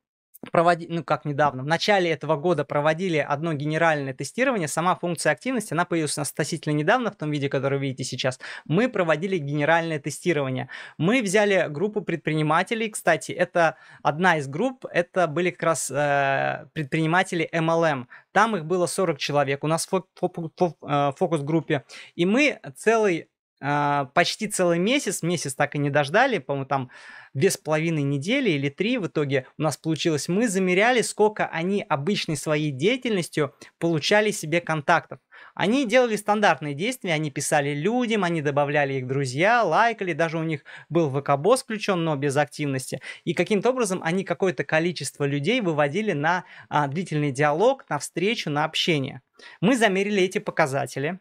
проводи, ну как недавно, в начале этого года проводили одно генеральное тестирование, сама функция активности, она появилась у нас относительно недавно в том виде, который вы видите сейчас. Мы проводили генеральное тестирование. Мы взяли группу предпринимателей, кстати, это одна из групп, это были как раз э, предприниматели MLM. Там их было 40 человек у нас в э, фокус-группе. И мы целый а, почти целый месяц, месяц так и не дождали, по-моему, там две с половиной недели или три в итоге у нас получилось. Мы замеряли, сколько они обычной своей деятельностью получали себе контактов. Они делали стандартные действия, они писали людям, они добавляли их друзья, лайкали, даже у них был ВК-босс включен, но без активности. И каким-то образом они какое-то количество людей выводили на а, длительный диалог, на встречу, на общение. Мы замерили эти показатели,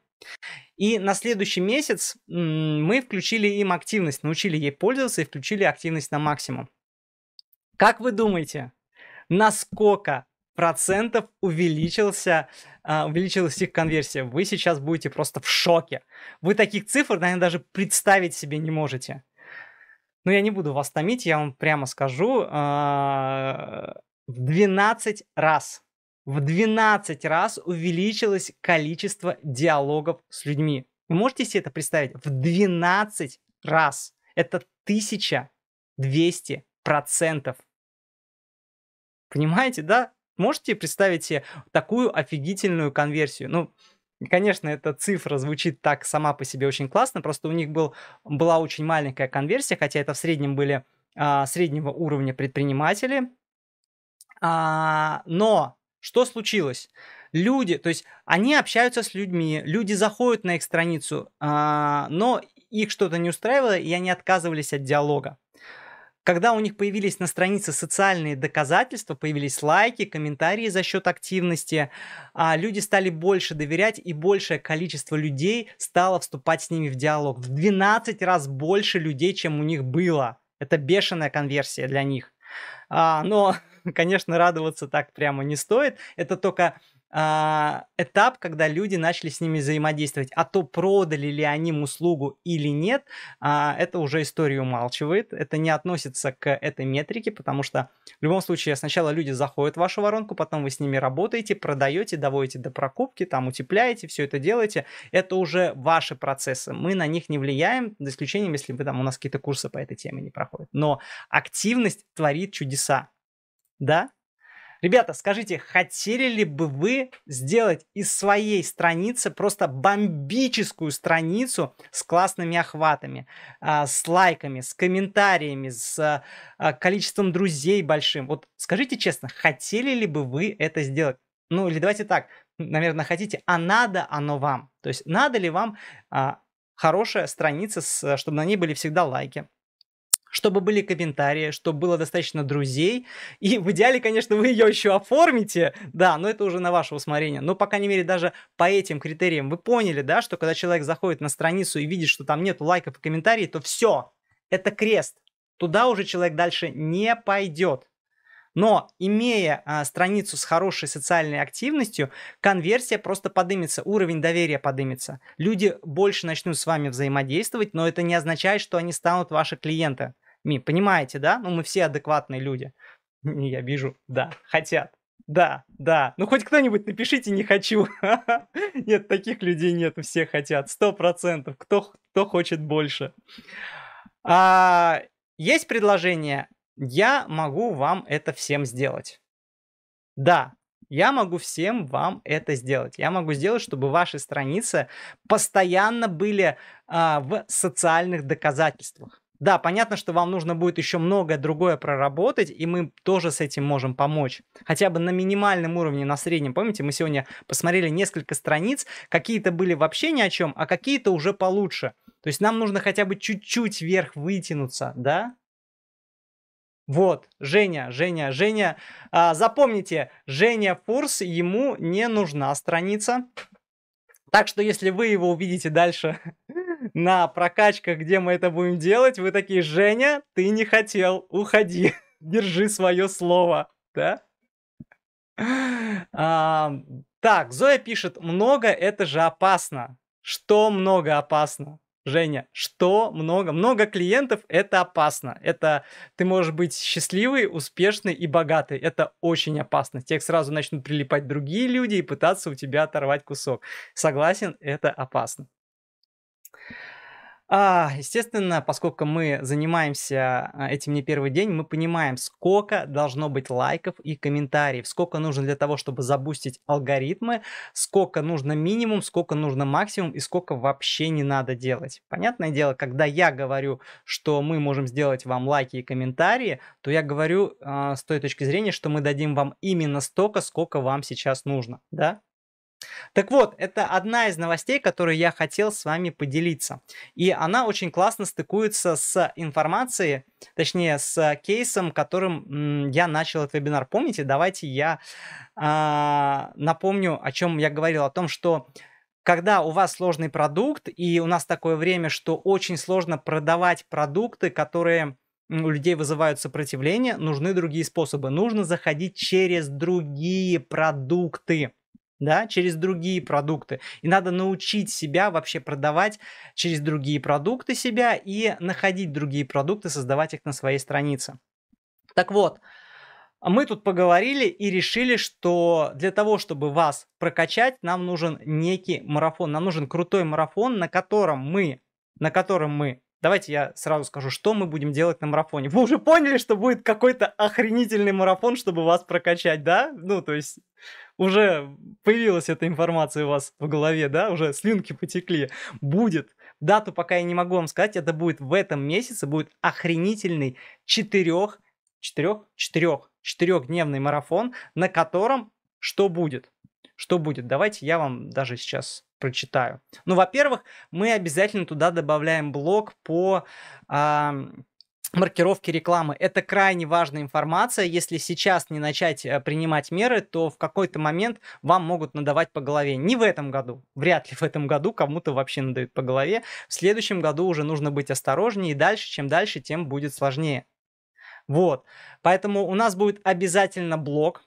и на следующий месяц мы включили им активность, научили ей пользоваться и включили активность на максимум. Как вы думаете, на сколько процентов увеличился, а, увеличилась их конверсия? Вы сейчас будете просто в шоке. Вы таких цифр, наверное, даже представить себе не можете. Но я не буду вас томить, я вам прямо скажу. А, в 12 раз в 12 раз увеличилось количество диалогов с людьми. Вы можете себе это представить? В 12 раз. Это 1200 процентов. Понимаете, да? Можете представить себе такую офигительную конверсию? Ну, конечно, эта цифра звучит так сама по себе очень классно, просто у них был, была очень маленькая конверсия, хотя это в среднем были а, среднего уровня предприниматели. А, но что случилось? Люди, то есть они общаются с людьми, люди заходят на их страницу, а, но их что-то не устраивало, и они отказывались от диалога. Когда у них появились на странице социальные доказательства, появились лайки, комментарии за счет активности, а, люди стали больше доверять, и большее количество людей стало вступать с ними в диалог. В 12 раз больше людей, чем у них было. Это бешеная конверсия для них. А, но конечно, радоваться так прямо не стоит. Это только а, этап, когда люди начали с ними взаимодействовать. А то продали ли они им услугу или нет, а, это уже историю умалчивает. Это не относится к этой метрике, потому что в любом случае сначала люди заходят в вашу воронку, потом вы с ними работаете, продаете, доводите до прокупки, там утепляете, все это делаете. Это уже ваши процессы. Мы на них не влияем, за исключением, если вы там у нас какие-то курсы по этой теме не проходят. Но активность творит чудеса. Да? Ребята, скажите, хотели ли бы вы сделать из своей страницы просто бомбическую страницу с классными охватами, а, с лайками, с комментариями, с а, количеством друзей большим? Вот скажите честно, хотели ли бы вы это сделать? Ну или давайте так, наверное, хотите, а надо оно вам? То есть надо ли вам а, хорошая страница, чтобы на ней были всегда лайки? чтобы были комментарии, чтобы было достаточно друзей. И в идеале, конечно, вы ее еще оформите, да, но это уже на ваше усмотрение. Но, по крайней мере, даже по этим критериям вы поняли, да, что когда человек заходит на страницу и видит, что там нет лайков и комментариев, то все, это крест. Туда уже человек дальше не пойдет. Но имея а, страницу с хорошей социальной активностью, конверсия просто подымется, уровень доверия подымется. Люди больше начнут с вами взаимодействовать, но это не означает, что они станут ваши клиенты. Ми, понимаете, да? Ну, мы все адекватные люди. я вижу, да, хотят. Да, да. Ну хоть кто-нибудь напишите «не хочу». Нет, таких людей нет, все хотят. Сто процентов. Кто, кто хочет больше. А, есть предложение я могу вам это всем сделать. Да, я могу всем вам это сделать. Я могу сделать, чтобы ваши страницы постоянно были а, в социальных доказательствах. Да, понятно, что вам нужно будет еще многое другое проработать, и мы тоже с этим можем помочь. Хотя бы на минимальном уровне, на среднем. Помните, мы сегодня посмотрели несколько страниц, какие-то были вообще ни о чем, а какие-то уже получше. То есть нам нужно хотя бы чуть-чуть вверх вытянуться, да? Вот, Женя, Женя, Женя. А, запомните, Женя Фурс, ему не нужна страница. Так что, если вы его увидите дальше на прокачках, где мы это будем делать, вы такие, Женя, ты не хотел, уходи, держи свое слово, да? А, так, Зоя пишет, много это же опасно. Что много опасно? Женя, что много? Много клиентов — это опасно. Это ты можешь быть счастливый, успешный и богатый. Это очень опасно. Тебе сразу начнут прилипать другие люди и пытаться у тебя оторвать кусок. Согласен, это опасно. А, Естественно, поскольку мы занимаемся а, этим не первый день, мы понимаем, сколько должно быть лайков и комментариев, сколько нужно для того, чтобы забустить алгоритмы, сколько нужно минимум, сколько нужно максимум и сколько вообще не надо делать. Понятное дело, когда я говорю, что мы можем сделать вам лайки и комментарии, то я говорю э, с той точки зрения, что мы дадим вам именно столько, сколько вам сейчас нужно, да? Так вот, это одна из новостей, которую я хотел с вами поделиться. И она очень классно стыкуется с информацией, точнее, с кейсом, которым я начал этот вебинар. Помните, давайте я э, напомню, о чем я говорил, о том, что когда у вас сложный продукт, и у нас такое время, что очень сложно продавать продукты, которые у людей вызывают сопротивление, нужны другие способы. Нужно заходить через другие продукты да, через другие продукты. И надо научить себя вообще продавать через другие продукты себя и находить другие продукты, создавать их на своей странице. Так вот, мы тут поговорили и решили, что для того, чтобы вас прокачать, нам нужен некий марафон, нам нужен крутой марафон, на котором мы, на котором мы Давайте я сразу скажу, что мы будем делать на марафоне. Вы уже поняли, что будет какой-то охренительный марафон, чтобы вас прокачать, да? Ну, то есть уже появилась эта информация у вас в голове, да? Уже слюнки потекли. Будет. Дату пока я не могу вам сказать, это будет в этом месяце, будет охренительный четырех, четырех, четырех, четырехдневный марафон, на котором что будет? Что будет? Давайте я вам даже сейчас прочитаю. Ну, во-первых, мы обязательно туда добавляем блок по а, маркировки рекламы. Это крайне важная информация. Если сейчас не начать э, принимать меры, то в какой-то момент вам могут надавать по голове. Не в этом году. Вряд ли в этом году кому-то вообще надают по голове. В следующем году уже нужно быть осторожнее. И дальше, чем дальше, тем будет сложнее. Вот. Поэтому у нас будет обязательно блок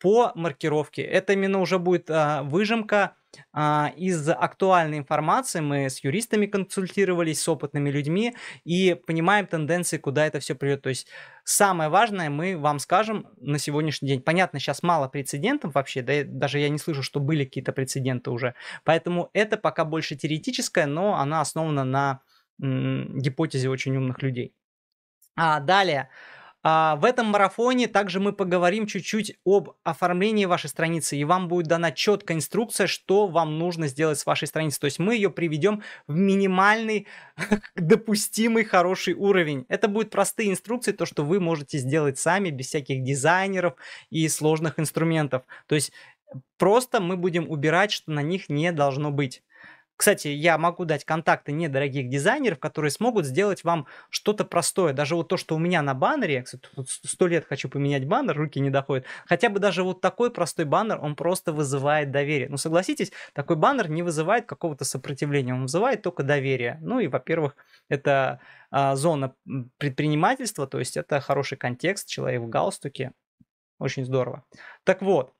по маркировке. Это именно уже будет а, выжимка а, из актуальной информации мы с юристами консультировались, с опытными людьми и понимаем тенденции, куда это все придет. То есть самое важное мы вам скажем на сегодняшний день. Понятно, сейчас мало прецедентов вообще, да даже я не слышу, что были какие-то прецеденты уже. Поэтому это пока больше теоретическое, но она основана на гипотезе очень умных людей. А далее, а, в этом марафоне также мы поговорим чуть-чуть об оформлении вашей страницы, и вам будет дана четкая инструкция, что вам нужно сделать с вашей страницей. То есть мы ее приведем в минимальный допустимый хороший уровень. Это будут простые инструкции, то, что вы можете сделать сами, без всяких дизайнеров и сложных инструментов. То есть просто мы будем убирать, что на них не должно быть. Кстати, я могу дать контакты недорогих дизайнеров, которые смогут сделать вам что-то простое. Даже вот то, что у меня на баннере, я, кстати, сто лет хочу поменять баннер, руки не доходят. Хотя бы даже вот такой простой баннер, он просто вызывает доверие. Ну, согласитесь, такой баннер не вызывает какого-то сопротивления, он вызывает только доверие. Ну и, во-первых, это а, зона предпринимательства, то есть это хороший контекст, человек в галстуке. Очень здорово. Так вот,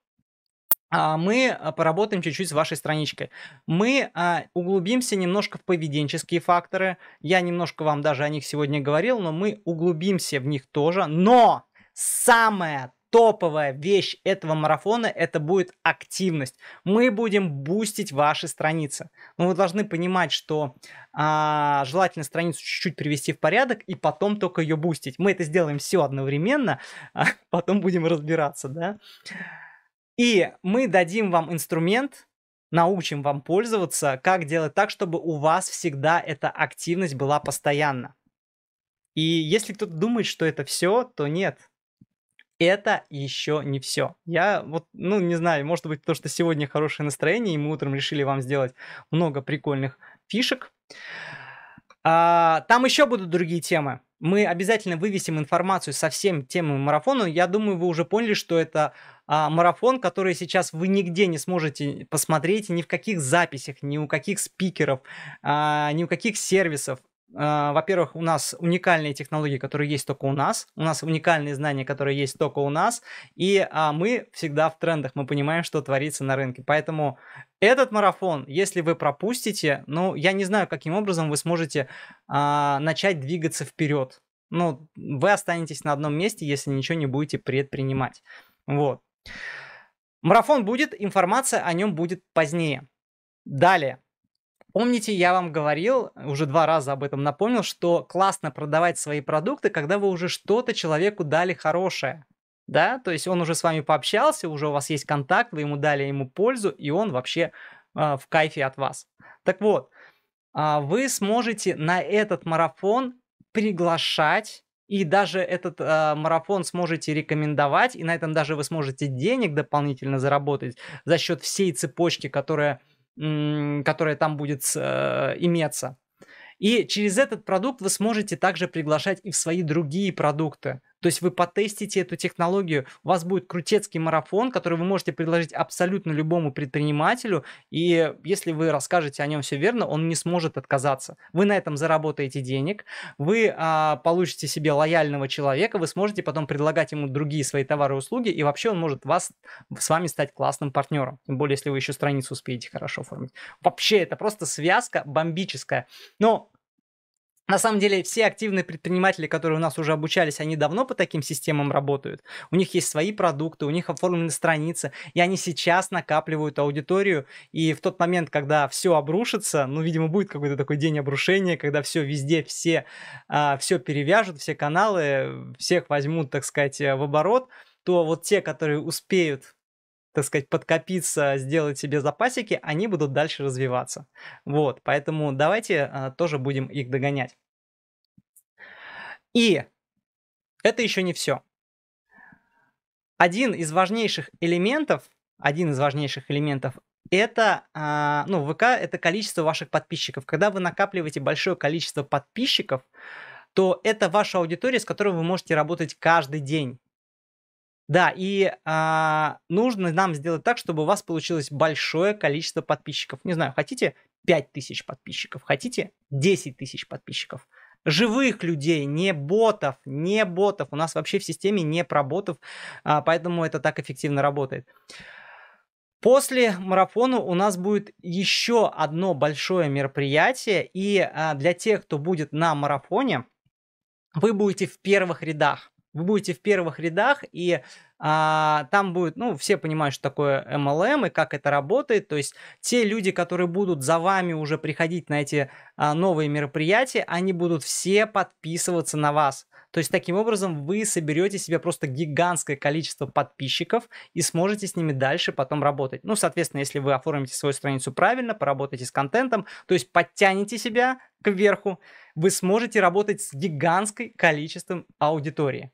а, мы а, поработаем чуть-чуть с вашей страничкой. Мы а, углубимся немножко в поведенческие факторы. Я немножко вам даже о них сегодня говорил, но мы углубимся в них тоже. Но самое топовая вещь этого марафона это будет активность. Мы будем бустить ваши страницы. Но вы должны понимать, что а, желательно страницу чуть-чуть привести в порядок и потом только ее бустить. Мы это сделаем все одновременно, а потом будем разбираться, да. И мы дадим вам инструмент, научим вам пользоваться, как делать так, чтобы у вас всегда эта активность была постоянна. И если кто-то думает, что это все, то нет. Это еще не все. Я вот, ну, не знаю, может быть, то, что сегодня хорошее настроение, и мы утром решили вам сделать много прикольных фишек. А, там еще будут другие темы. Мы обязательно вывесим информацию со всем темой марафона. Я думаю, вы уже поняли, что это а, марафон, который сейчас вы нигде не сможете посмотреть, ни в каких записях, ни у каких спикеров, а, ни у каких сервисов. А, во-первых, у нас уникальные технологии, которые есть только у нас, у нас уникальные знания, которые есть только у нас, и а, мы всегда в трендах, мы понимаем, что творится на рынке. Поэтому этот марафон, если вы пропустите, ну, я не знаю, каким образом вы сможете а, начать двигаться вперед. Ну, вы останетесь на одном месте, если ничего не будете предпринимать. Вот. Марафон будет, информация о нем будет позднее. Далее. Помните, я вам говорил, уже два раза об этом напомнил, что классно продавать свои продукты, когда вы уже что-то человеку дали хорошее. Да, то есть он уже с вами пообщался, уже у вас есть контакт, вы ему дали ему пользу, и он вообще э, в кайфе от вас. Так вот, э, вы сможете на этот марафон приглашать и даже этот э, марафон сможете рекомендовать, и на этом даже вы сможете денег дополнительно заработать за счет всей цепочки, которая которая там будет э, иметься. И через этот продукт вы сможете также приглашать и в свои другие продукты. То есть вы потестите эту технологию, у вас будет крутецкий марафон, который вы можете предложить абсолютно любому предпринимателю, и если вы расскажете о нем все верно, он не сможет отказаться. Вы на этом заработаете денег, вы а, получите себе лояльного человека, вы сможете потом предлагать ему другие свои товары и услуги, и вообще он может вас, с вами стать классным партнером, тем более, если вы еще страницу успеете хорошо оформить. Вообще, это просто связка бомбическая. Но на самом деле, все активные предприниматели, которые у нас уже обучались, они давно по таким системам работают. У них есть свои продукты, у них оформлены страницы, и они сейчас накапливают аудиторию. И в тот момент, когда все обрушится, ну, видимо, будет какой-то такой день обрушения, когда все везде, все, а, все перевяжут, все каналы, всех возьмут, так сказать, в оборот, то вот те, которые успеют так сказать, подкопиться, сделать себе запасики, они будут дальше развиваться. Вот, поэтому давайте а, тоже будем их догонять. И это еще не все. Один из важнейших элементов, один из важнейших элементов это, а, ну, ВК это количество ваших подписчиков. Когда вы накапливаете большое количество подписчиков, то это ваша аудитория, с которой вы можете работать каждый день. Да, и а, нужно нам сделать так, чтобы у вас получилось большое количество подписчиков. Не знаю, хотите 5 тысяч подписчиков, хотите 10 тысяч подписчиков. Живых людей, не ботов, не ботов. У нас вообще в системе не про ботов, а, поэтому это так эффективно работает. После марафона у нас будет еще одно большое мероприятие, и а, для тех, кто будет на марафоне, вы будете в первых рядах вы будете в первых рядах, и а, там будет, ну, все понимают, что такое MLM и как это работает, то есть те люди, которые будут за вами уже приходить на эти а, новые мероприятия, они будут все подписываться на вас. То есть таким образом вы соберете себе просто гигантское количество подписчиков и сможете с ними дальше потом работать. Ну, соответственно, если вы оформите свою страницу правильно, поработаете с контентом, то есть подтяните себя кверху, вы сможете работать с гигантским количеством аудитории.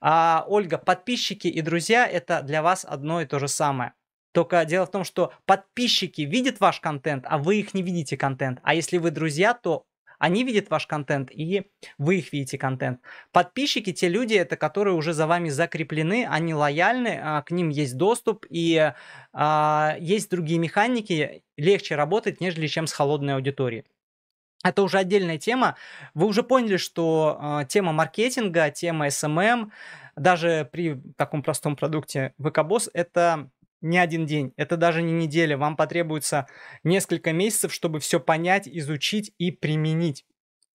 А, Ольга, подписчики и друзья это для вас одно и то же самое. Только дело в том, что подписчики видят ваш контент, а вы их не видите контент. А если вы друзья, то они видят ваш контент, и вы их видите контент. Подписчики, те люди, это которые уже за вами закреплены, они лояльны, а, к ним есть доступ, и а, есть другие механики, легче работать, нежели чем с холодной аудиторией это уже отдельная тема. Вы уже поняли, что э, тема маркетинга, тема SMM, эм эм, даже при таком простом продукте VKBoss, это не один день, это даже не неделя. Вам потребуется несколько месяцев, чтобы все понять, изучить и применить.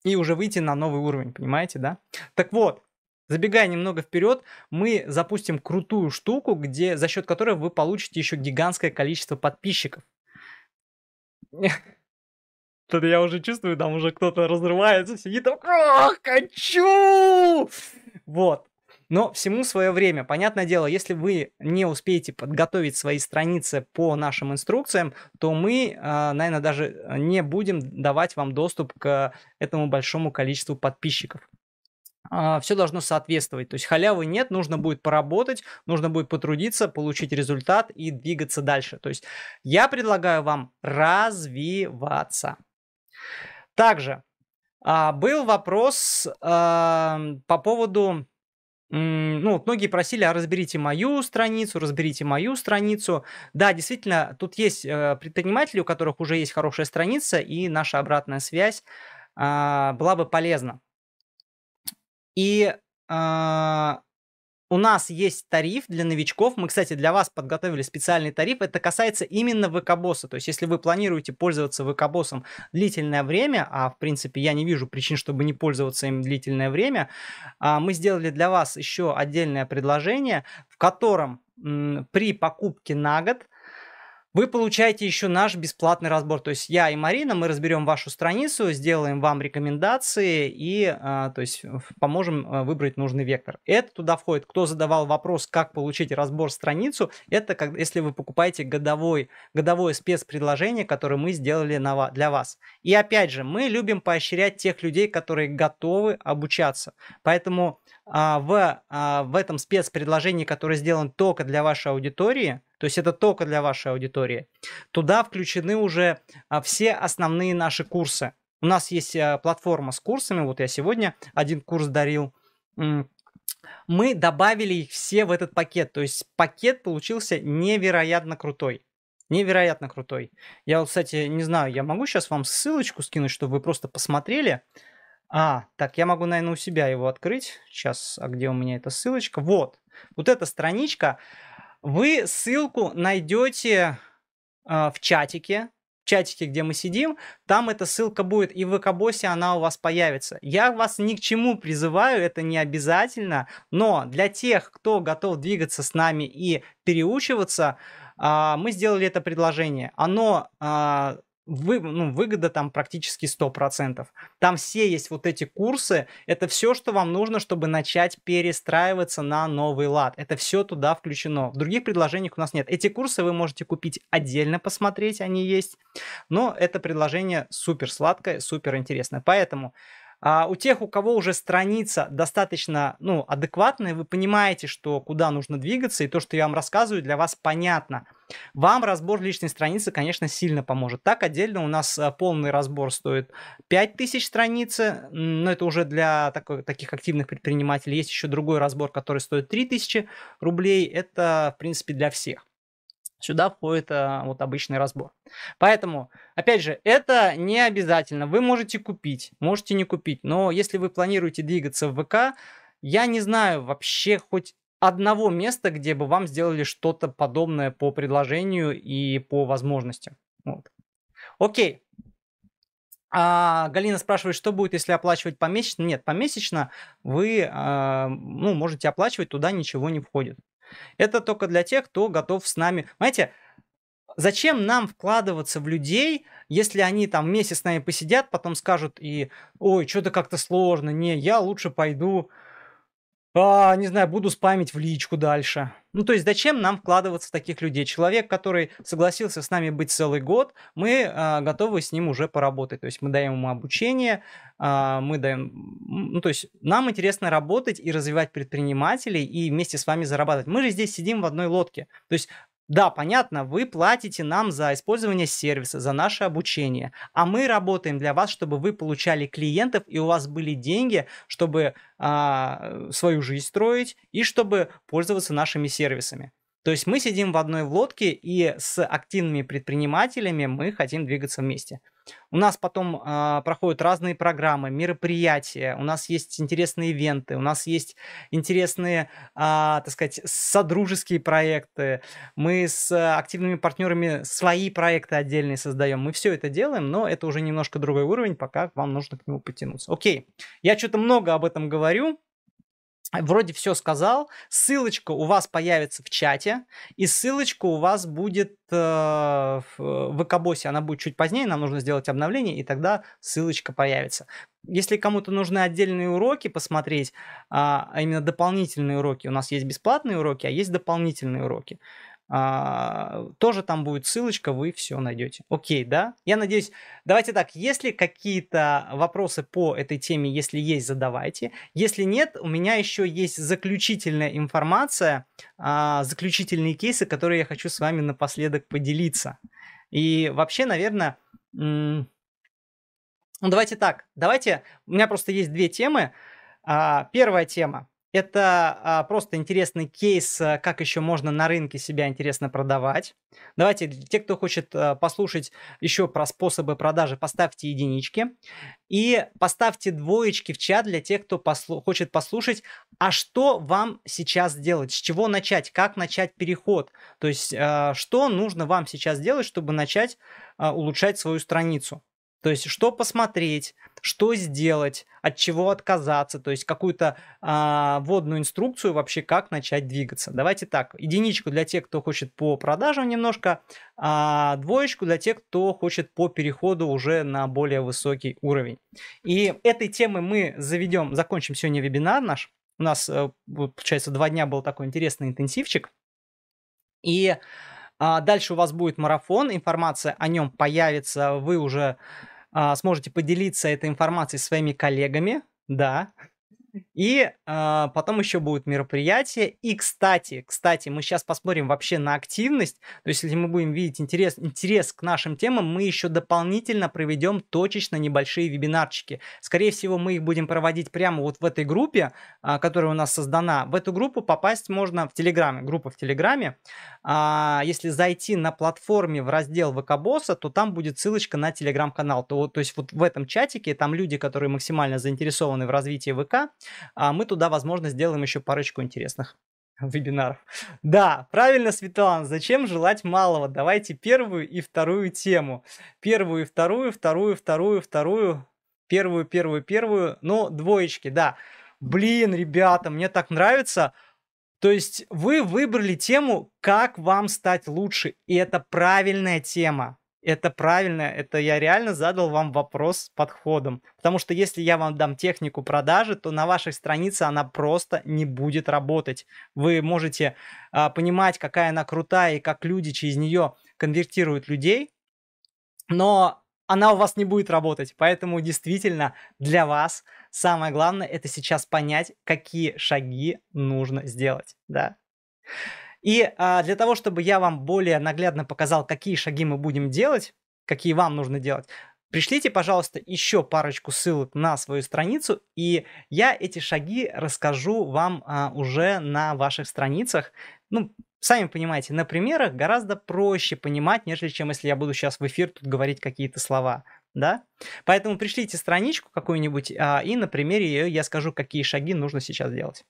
И уже выйти на новый уровень, понимаете, да? Так вот, Забегая немного вперед, мы запустим крутую штуку, где, за счет которой вы получите еще гигантское количество подписчиков что я уже чувствую, там уже кто-то разрывается, сидит там, Ах, хочу! Вот. Но всему свое время. Понятное дело, если вы не успеете подготовить свои страницы по нашим инструкциям, то мы, э, наверное, даже не будем давать вам доступ к этому большому количеству подписчиков а, все должно соответствовать. То есть халявы нет, нужно будет поработать, нужно будет потрудиться, получить результат и двигаться дальше. То есть я предлагаю вам развиваться. Также а, был вопрос а, по поводу... Ну, вот многие просили, а разберите мою страницу, разберите мою страницу. Да, действительно, тут есть э, предприниматели, у которых уже есть хорошая страница, и наша обратная связь э, была бы полезна. И э, у нас есть тариф для новичков. Мы, кстати, для вас подготовили специальный тариф. Это касается именно ВК-босса. То есть, если вы планируете пользоваться ВК-боссом длительное время, а, в принципе, я не вижу причин, чтобы не пользоваться им длительное время, а, мы сделали для вас еще отдельное предложение, в котором при покупке на год вы получаете еще наш бесплатный разбор. То есть я и Марина, мы разберем вашу страницу, сделаем вам рекомендации и а, то есть, поможем а, выбрать нужный вектор. Это туда входит, кто задавал вопрос, как получить разбор страницу, это как, если вы покупаете годовой, годовое спецпредложение, которое мы сделали на, для вас. И опять же, мы любим поощрять тех людей, которые готовы обучаться. Поэтому а, в, а, в этом спецпредложении, которое сделано только для вашей аудитории, то есть это только для вашей аудитории. Туда включены уже а, все основные наши курсы. У нас есть а, платформа с курсами, вот я сегодня один курс дарил. Мы добавили их все в этот пакет, то есть пакет получился невероятно крутой. Невероятно крутой. Я вот, кстати, не знаю, я могу сейчас вам ссылочку скинуть, чтобы вы просто посмотрели. А, так, я могу, наверное, у себя его открыть. Сейчас, а где у меня эта ссылочка? Вот. Вот эта страничка. Вы ссылку найдете э, в чатике, в чатике, где мы сидим, там эта ссылка будет, и в вк она у вас появится. Я вас ни к чему призываю, это не обязательно, но для тех, кто готов двигаться с нами и переучиваться, а, мы сделали это предложение. Оно а, вы, ну, выгода там практически 100%. Там все есть вот эти курсы, это все, что вам нужно, чтобы начать перестраиваться на новый лад. Это все туда включено. В других предложениях у нас нет. Эти курсы вы можете купить отдельно, посмотреть, они есть. Но это предложение супер сладкое, супер интересное. Поэтому а у тех, у кого уже страница достаточно ну, адекватная, вы понимаете, что куда нужно двигаться, и то, что я вам рассказываю, для вас понятно. Вам разбор личной страницы, конечно, сильно поможет. Так, отдельно у нас э, полный разбор стоит 5000 страниц, но это уже для такой, таких активных предпринимателей. Есть еще другой разбор, который стоит 3000 рублей. Это, в принципе, для всех. Сюда входит а, вот обычный разбор. Поэтому, опять же, это не обязательно. Вы можете купить, можете не купить. Но если вы планируете двигаться в ВК, я не знаю вообще хоть одного места, где бы вам сделали что-то подобное по предложению и по возможностям. Вот. Окей. А, Галина спрашивает, что будет, если оплачивать помесячно? Нет, помесячно вы а, ну, можете оплачивать, туда ничего не входит. Это только для тех, кто готов с нами. Понимаете, зачем нам вкладываться в людей, если они там месяц с нами посидят, потом скажут и, ой, что-то как-то сложно, не, я лучше пойду а, не знаю, буду спамить в личку дальше. Ну, то есть, зачем нам вкладываться в таких людей? Человек, который согласился с нами быть целый год, мы а, готовы с ним уже поработать. То есть, мы даем ему обучение, а, мы даем... Ну, то есть, нам интересно работать и развивать предпринимателей и вместе с вами зарабатывать. Мы же здесь сидим в одной лодке. То есть, да, понятно, вы платите нам за использование сервиса, за наше обучение, а мы работаем для вас, чтобы вы получали клиентов и у вас были деньги, чтобы а, свою жизнь строить и чтобы пользоваться нашими сервисами. То есть мы сидим в одной лодке, и с активными предпринимателями мы хотим двигаться вместе. У нас потом э, проходят разные программы, мероприятия, у нас есть интересные ивенты, у нас есть интересные, э, так сказать, содружеские проекты. Мы с активными партнерами свои проекты отдельные создаем. Мы все это делаем, но это уже немножко другой уровень, пока вам нужно к нему потянуться. Окей, я что-то много об этом говорю. Вроде все сказал. Ссылочка у вас появится в чате. И ссылочка у вас будет э, в э, вк Она будет чуть позднее. Нам нужно сделать обновление, и тогда ссылочка появится. Если кому-то нужны отдельные уроки посмотреть, а, а именно дополнительные уроки, у нас есть бесплатные уроки, а есть дополнительные уроки. А, тоже там будет ссылочка, вы все найдете. Окей, да? Я надеюсь, давайте так, если какие-то вопросы по этой теме, если есть, задавайте. Если нет, у меня еще есть заключительная информация, а, заключительные кейсы, которые я хочу с вами напоследок поделиться. И вообще, наверное, ну давайте так, давайте, у меня просто есть две темы. А, первая тема, это а, просто интересный кейс, э, как еще можно на рынке себя интересно продавать. Давайте, те, кто хочет а, послушать еще про способы продажи, поставьте единички. И поставьте двоечки в чат для тех, кто послу- хочет послушать, а что вам сейчас делать, с чего начать, как начать переход. То есть, а, что нужно вам сейчас делать, чтобы начать а, улучшать свою страницу. То есть, что посмотреть, что сделать, от чего отказаться, то есть какую-то а, водную инструкцию вообще, как начать двигаться. Давайте так, единичку для тех, кто хочет по продажам немножко, а двоечку для тех, кто хочет по переходу уже на более высокий уровень. И этой темы мы заведем, закончим сегодня вебинар наш. У нас, э, получается, два дня был такой интересный интенсивчик. И а, дальше у вас будет марафон, информация о нем появится, вы уже а, сможете поделиться этой информацией с своими коллегами, да, и э, потом еще будут мероприятия. И, кстати, кстати, мы сейчас посмотрим вообще на активность. То есть, если мы будем видеть интерес, интерес к нашим темам, мы еще дополнительно проведем точечно небольшие вебинарчики. Скорее всего, мы их будем проводить прямо вот в этой группе, э, которая у нас создана. В эту группу попасть можно в Телеграме. Группа в Телеграме. Э, если зайти на платформе в раздел ВК Босса, то там будет ссылочка на Телеграм-канал. То, то есть, вот в этом чатике там люди, которые максимально заинтересованы в развитии ВК, а мы туда, возможно, сделаем еще парочку интересных вебинаров. Да, правильно, Светлана, зачем желать малого? Давайте первую и вторую тему. Первую и вторую, вторую, вторую, вторую, первую, первую, первую, ну, двоечки, да. Блин, ребята, мне так нравится. То есть вы выбрали тему, как вам стать лучше, и это правильная тема это правильно, это я реально задал вам вопрос с подходом. Потому что если я вам дам технику продажи, то на вашей странице она просто не будет работать. Вы можете а, понимать, какая она крутая и как люди через нее конвертируют людей, но она у вас не будет работать. Поэтому действительно для вас самое главное это сейчас понять, какие шаги нужно сделать. Да. И а, для того, чтобы я вам более наглядно показал, какие шаги мы будем делать, какие вам нужно делать, пришлите, пожалуйста, еще парочку ссылок на свою страницу, и я эти шаги расскажу вам а, уже на ваших страницах. Ну, сами понимаете, на примерах гораздо проще понимать, нежели чем если я буду сейчас в эфир тут говорить какие-то слова да? Поэтому пришлите страничку какую-нибудь, а, и на примере ее я скажу, какие шаги нужно сейчас делать.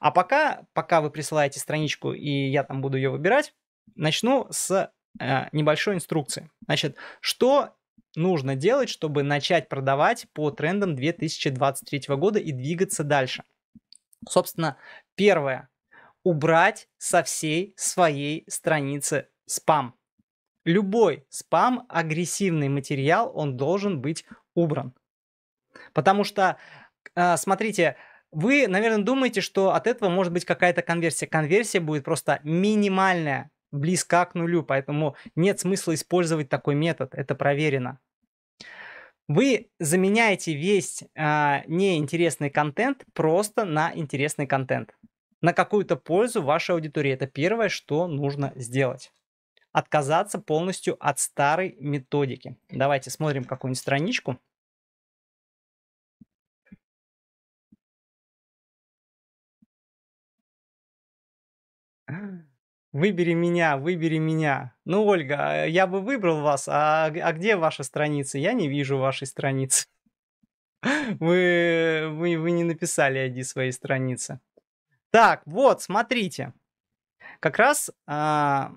А пока, пока вы присылаете страничку, и я там буду ее выбирать, начну с а, небольшой инструкции. Значит, что нужно делать, чтобы начать продавать по трендам 2023 года и двигаться дальше? Собственно, первое. Убрать со всей своей страницы спам любой спам, агрессивный материал, он должен быть убран. Потому что, а, смотрите, вы, наверное, думаете, что от этого может быть какая-то конверсия. Конверсия будет просто минимальная, близка к нулю, поэтому нет смысла использовать такой метод, это проверено. Вы заменяете весь э, неинтересный контент просто на интересный контент, на какую-то пользу вашей аудитории. Это первое, что нужно сделать отказаться полностью от старой методики. Давайте смотрим какую-нибудь страничку. Выбери меня, выбери меня. Ну, Ольга, э, я бы выбрал вас, а, а где ваша страница? Я не вижу вашей страницы. Вы, вы, вы не написали ID своей страницы. Так, вот, смотрите. Как раз а,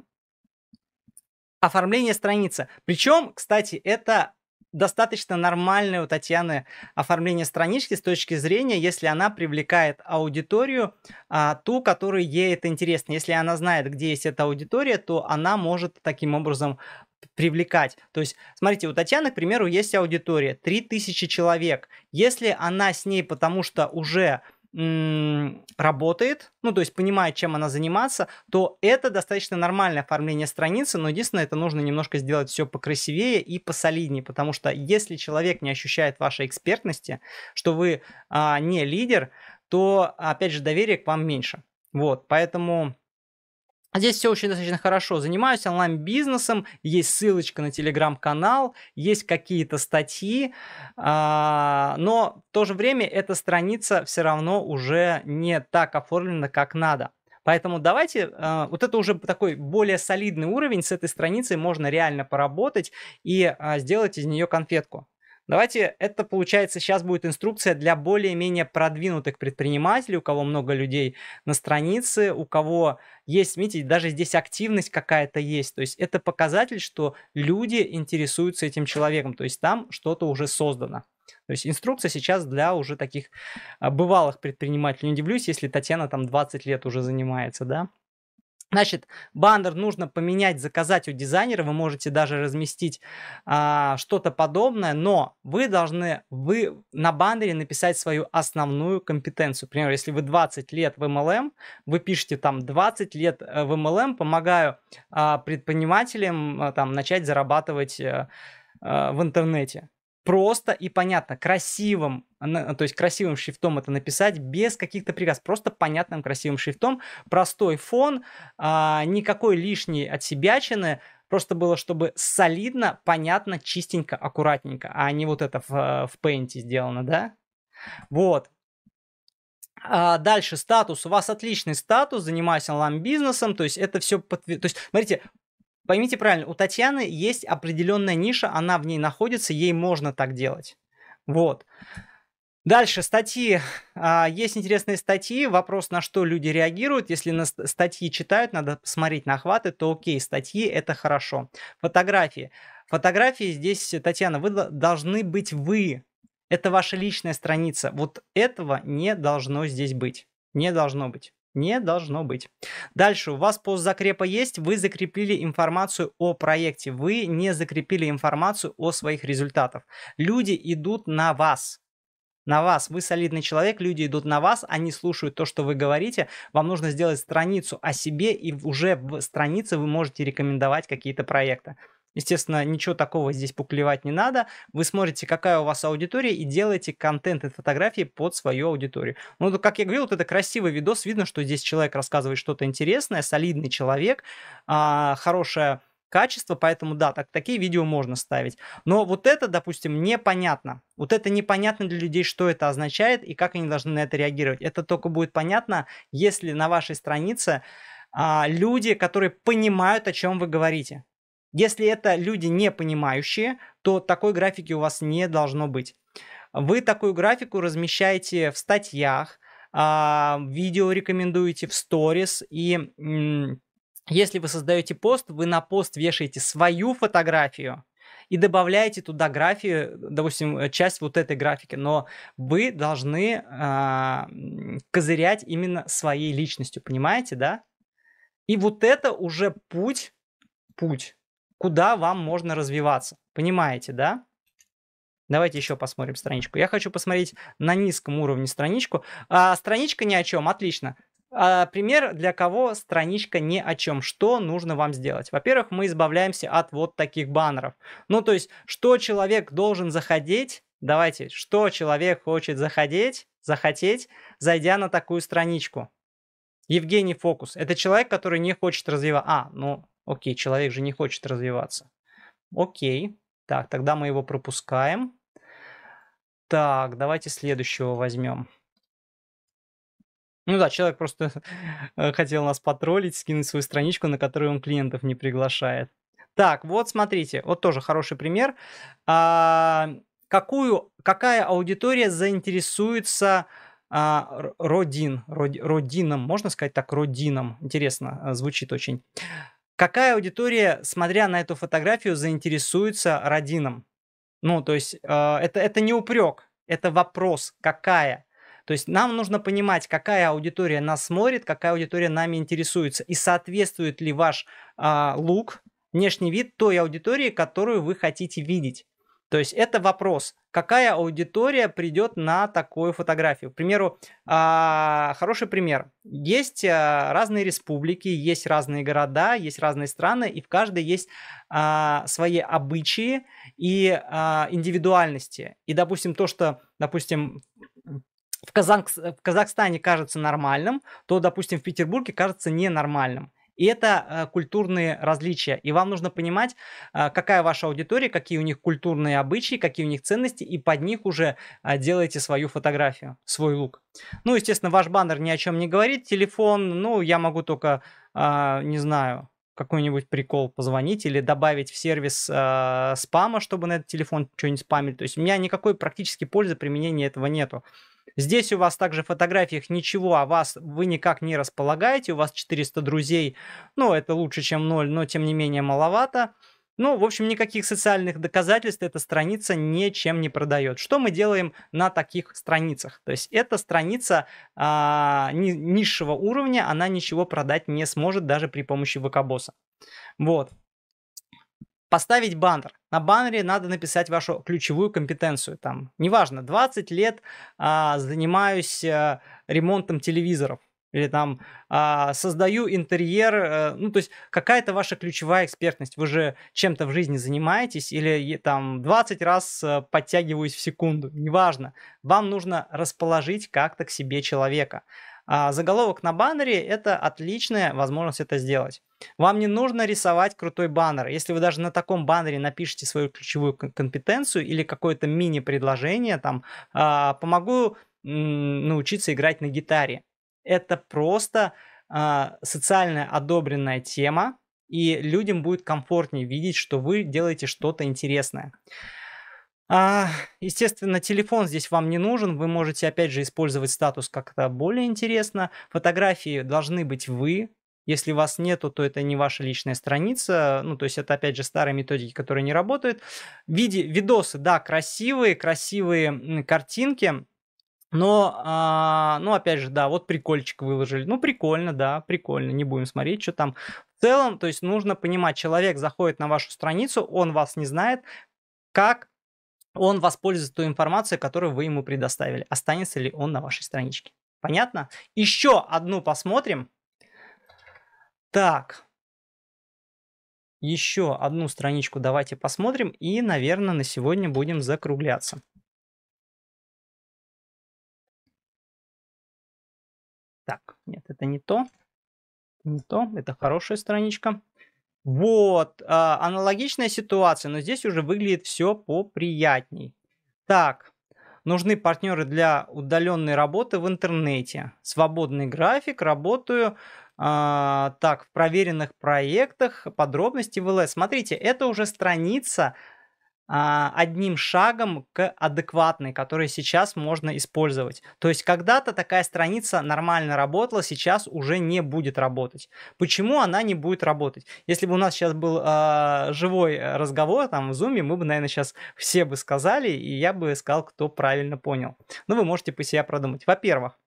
Оформление страницы. Причем, кстати, это достаточно нормальное у Татьяны оформление странички с точки зрения, если она привлекает аудиторию, а, ту, которой ей это интересно. Если она знает, где есть эта аудитория, то она может таким образом привлекать. То есть, смотрите, у Татьяны, к примеру, есть аудитория 3000 человек. Если она с ней, потому что уже работает, ну, то есть понимает, чем она заниматься, то это достаточно нормальное оформление страницы, но единственное, это нужно немножко сделать все покрасивее и посолиднее, потому что если человек не ощущает вашей экспертности, что вы а, не лидер, то, опять же, доверие к вам меньше. Вот, поэтому а здесь все очень достаточно хорошо. Занимаюсь онлайн-бизнесом, есть ссылочка на телеграм-канал, есть какие-то статьи, а, но в то же время эта страница все равно уже не так оформлена, как надо. Поэтому давайте, э, вот это уже такой более солидный уровень, с этой страницей можно реально поработать и а, сделать из нее конфетку. Давайте, это получается сейчас будет инструкция для более-менее продвинутых предпринимателей, у кого много людей на странице, у кого есть, видите, даже здесь активность какая-то есть. То есть это показатель, что люди интересуются этим человеком, то есть там что-то уже создано. То есть инструкция сейчас для уже таких а, бывалых предпринимателей. Не удивлюсь, если Татьяна там 20 лет уже занимается, да. Значит, баннер нужно поменять, заказать у дизайнера. Вы можете даже разместить а, что-то подобное, но вы должны вы на баннере написать свою основную компетенцию. Например, если вы 20 лет в MLM, вы пишете там 20 лет э, в MLM, помогаю а, предпринимателям а, там начать зарабатывать а, а, в интернете просто и понятно, красивым, то есть красивым шрифтом это написать, без каких-то приказ, просто понятным красивым шрифтом, простой фон, а, никакой лишней отсебячины, просто было, чтобы солидно, понятно, чистенько, аккуратненько, а не вот это в, в Paint сделано, да? Вот. А дальше статус. У вас отличный статус, занимаюсь онлайн-бизнесом, то есть это все... Подтвер... То есть, смотрите, Поймите правильно, у Татьяны есть определенная ниша, она в ней находится, ей можно так делать. Вот. Дальше статьи. А, есть интересные статьи. Вопрос, на что люди реагируют. Если на статьи читают, надо посмотреть на охваты, то окей, статьи это хорошо. Фотографии. Фотографии здесь, Татьяна, вы должны быть вы. Это ваша личная страница. Вот этого не должно здесь быть. Не должно быть. Не должно быть. Дальше, у вас пост закрепа есть, вы закрепили информацию о проекте, вы не закрепили информацию о своих результатах. Люди идут на вас, на вас. Вы солидный человек, люди идут на вас, они слушают то, что вы говорите. Вам нужно сделать страницу о себе, и уже в странице вы можете рекомендовать какие-то проекты. Естественно, ничего такого здесь пуклевать не надо. Вы смотрите, какая у вас аудитория и делаете контент и фотографии под свою аудиторию. Ну, как я говорил, вот это красивый видос. Видно, что здесь человек рассказывает что-то интересное, солидный человек, а, хорошая качество, поэтому да, так, такие видео можно ставить. Но вот это, допустим, непонятно. Вот это непонятно для людей, что это означает и как они должны на это реагировать. Это только будет понятно, если на вашей странице а, люди, которые понимают, о чем вы говорите. Если это люди не понимающие, то такой графики у вас не должно быть. Вы такую графику размещаете в статьях, а, видео рекомендуете в сторис и если вы создаете пост, вы на пост вешаете свою фотографию и добавляете туда графию, допустим, э, часть вот этой графики, но вы должны э, козырять именно своей личностью, понимаете, да? И вот это уже путь, путь куда вам можно развиваться. Понимаете, да? Давайте еще посмотрим страничку. Я хочу посмотреть на низком уровне страничку. А, страничка ни о чем, отлично. А, пример, для кого страничка ни о чем. Что нужно вам сделать? Во-первых, мы избавляемся от вот таких баннеров. Ну, то есть, что человек должен заходить, давайте, что человек хочет заходить, захотеть, зайдя на такую страничку. Евгений Фокус. Это человек, который не хочет развиваться. А, ну, Окей, человек же не хочет развиваться. Окей, так, тогда мы его пропускаем. Так, давайте следующего возьмем. Ну да, человек просто э, хотел нас потроллить, скинуть свою страничку, на которую он клиентов не приглашает. Так, вот смотрите, вот тоже хороший пример. А, какую, какая аудитория заинтересуется а, родин, род, родином, можно сказать так, родином? Интересно, э, звучит очень. Какая аудитория, смотря на эту фотографию, заинтересуется родином? Ну, то есть э, это, это не упрек, это вопрос, какая. То есть нам нужно понимать, какая аудитория нас смотрит, какая аудитория нами интересуется, и соответствует ли ваш э, лук, внешний вид той аудитории, которую вы хотите видеть. То есть это вопрос какая аудитория придет на такую фотографию. К примеру, а, хороший пример. Есть а, разные республики, есть разные города, есть разные страны, и в каждой есть а, свои обычаи и индивидуальности. И, допустим, то, что, допустим, в, Казахстане кажется нормальным, то, допустим, в Петербурге кажется ненормальным. И это э, культурные различия. И вам нужно понимать, э, какая ваша аудитория, какие у них культурные обычаи, какие у них ценности, и под них уже э, делаете свою фотографию, свой лук. Ну, естественно, ваш баннер ни о чем не говорит, телефон, ну, я могу только, а, не знаю, какой-нибудь прикол позвонить или добавить в сервис э, спама, чтобы на этот телефон что-нибудь спамить. То есть у меня никакой практически пользы применения этого нету. Здесь у вас также в фотографиях ничего а вас вы никак не располагаете, у вас 400 друзей, ну, это лучше, чем 0, но тем не менее маловато. Ну, в общем, никаких социальных доказательств эта страница ничем не продает. Что мы делаем на таких страницах? То есть эта страница а, ни, низшего уровня, она ничего продать не сможет даже при помощи ВК-босса. Вот. Поставить баннер. На баннере надо написать вашу ключевую компетенцию. Там, неважно, 20 лет а, занимаюсь а, ремонтом телевизоров или там а, создаю интерьер, а, ну то есть какая-то ваша ключевая экспертность, вы же чем-то в жизни занимаетесь или там 20 раз а, подтягиваюсь в секунду, неважно, вам нужно расположить как-то к себе человека. А заголовок на баннере – это отличная возможность это сделать. Вам не нужно рисовать крутой баннер. Если вы даже на таком баннере напишите свою ключевую компетенцию или какое-то мини-предложение, там, а, «помогу научиться играть на гитаре». Это просто а, социально одобренная тема, и людям будет комфортнее видеть, что вы делаете что-то интересное. А, естественно, телефон здесь вам не нужен, вы можете, опять же, использовать статус как-то более интересно. Фотографии должны быть вы, если вас нету, то это не ваша личная страница. Ну, то есть это, опять же, старые методики, которые не работают. Види, видосы, да, красивые, красивые картинки. Но, а, ну, опять же, да, вот прикольчик выложили. Ну, прикольно, да, прикольно. Не будем смотреть, что там. В целом, то есть нужно понимать, человек заходит на вашу страницу, он вас не знает. Как он воспользуется той информацией, которую вы ему предоставили. Останется ли он на вашей страничке? Понятно? Еще одну посмотрим. Так. Еще одну страничку давайте посмотрим. И, наверное, на сегодня будем закругляться. Так, нет, это не то. Не то, это хорошая страничка. Вот, а, аналогичная ситуация, но здесь уже выглядит все поприятней. Так, нужны партнеры для удаленной работы в интернете. Свободный график, работаю а, так, в проверенных проектах, подробности в ЛС. Смотрите, это уже страница а, одним шагом к адекватной, которую сейчас можно использовать. То есть когда-то такая страница нормально работала, сейчас уже не будет работать. Почему она не будет работать? Если бы у нас сейчас был э, живой разговор там в зуме, мы бы, наверное, сейчас все бы сказали, и я бы сказал, кто правильно понял. Но ну, вы можете по себе продумать. Во-первых,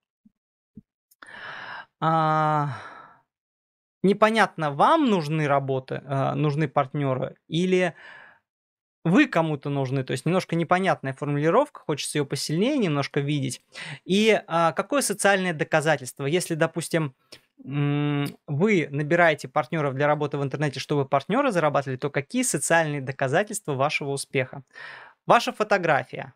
э, непонятно, вам нужны работы, э, нужны партнеры или вы кому-то нужны. То есть немножко непонятная формулировка, хочется ее посильнее немножко видеть. И а, какое социальное доказательство? Если, допустим, вы набираете партнеров для работы в интернете, чтобы партнеры зарабатывали, то какие социальные доказательства вашего успеха? Ваша фотография.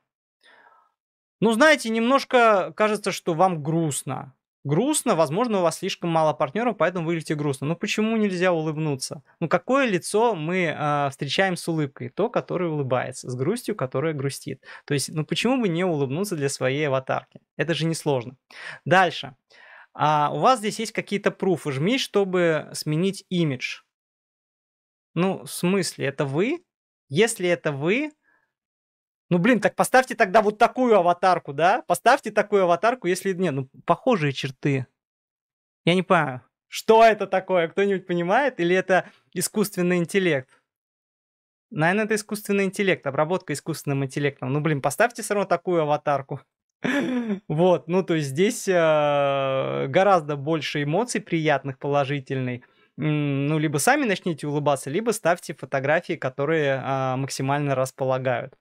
Ну, знаете, немножко кажется, что вам грустно грустно, возможно, у вас слишком мало партнеров, поэтому выглядите грустно. Но почему нельзя улыбнуться? Ну какое лицо мы э, встречаем с улыбкой? То, которое улыбается, с грустью, которое грустит. То есть, ну почему бы не улыбнуться для своей аватарки? Это же несложно. Дальше. А у вас здесь есть какие-то пруфы. Жми, чтобы сменить имидж. Ну, в смысле, это вы? Если это вы, ну, блин, так поставьте тогда вот такую аватарку, да? Поставьте такую аватарку, если... Не, ну, похожие черты. Я не понимаю, что это такое? Кто-нибудь понимает? Или это искусственный интеллект? Наверное, это искусственный интеллект, обработка искусственным интеллектом. Ну, блин, поставьте все равно такую аватарку. Вот, ну, то есть здесь э, гораздо больше эмоций приятных, положительных ну, либо сами начните улыбаться, либо ставьте фотографии, которые а, максимально располагают.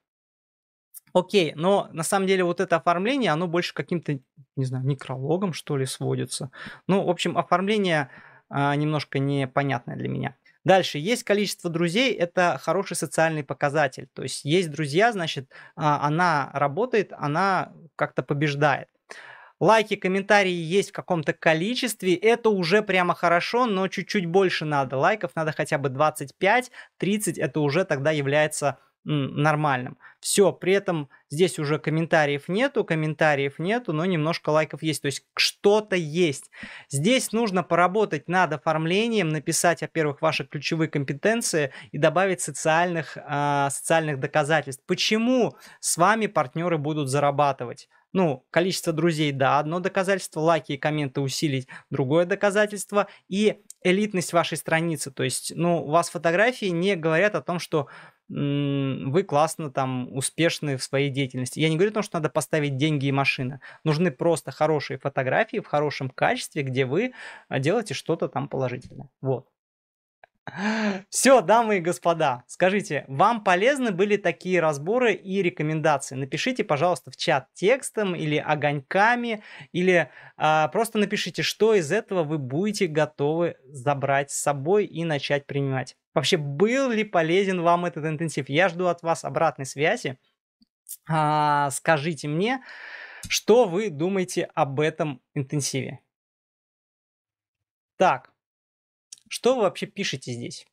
Окей, но на самом деле вот это оформление, оно больше каким-то, не знаю, некрологом, что ли, сводится. Ну, в общем, оформление а, немножко непонятное для меня. Дальше, есть количество друзей, это хороший социальный показатель. То есть есть друзья, значит, а, она работает, она как-то побеждает. Лайки, комментарии есть в каком-то количестве, это уже прямо хорошо, но чуть-чуть больше надо. Лайков надо хотя бы 25-30, это уже тогда является нормальным. Все, при этом здесь уже комментариев нету, комментариев нету, но немножко лайков есть. То есть что-то есть. Здесь нужно поработать над оформлением, написать, во-первых, ваши ключевые компетенции и добавить социальных, э, социальных доказательств. Почему с вами партнеры будут зарабатывать? Ну, количество друзей, да, одно доказательство, лайки и комменты усилить, другое доказательство. И элитность вашей страницы. То есть, ну, у вас фотографии не говорят о том, что вы классно там успешны в своей деятельности. Я не говорю о том, что надо поставить деньги и машина. Нужны просто хорошие фотографии в хорошем качестве, где вы а, делаете что-то там положительное. Вот. Все, дамы и господа, скажите, вам полезны были такие разборы и рекомендации? Напишите, пожалуйста, в чат текстом или огоньками, или а, просто напишите, что из этого вы будете готовы забрать с собой и начать принимать. Вообще, был ли полезен вам этот интенсив? Я жду от вас обратной связи. А, скажите мне, что вы думаете об этом интенсиве. Так, что вы вообще пишете здесь?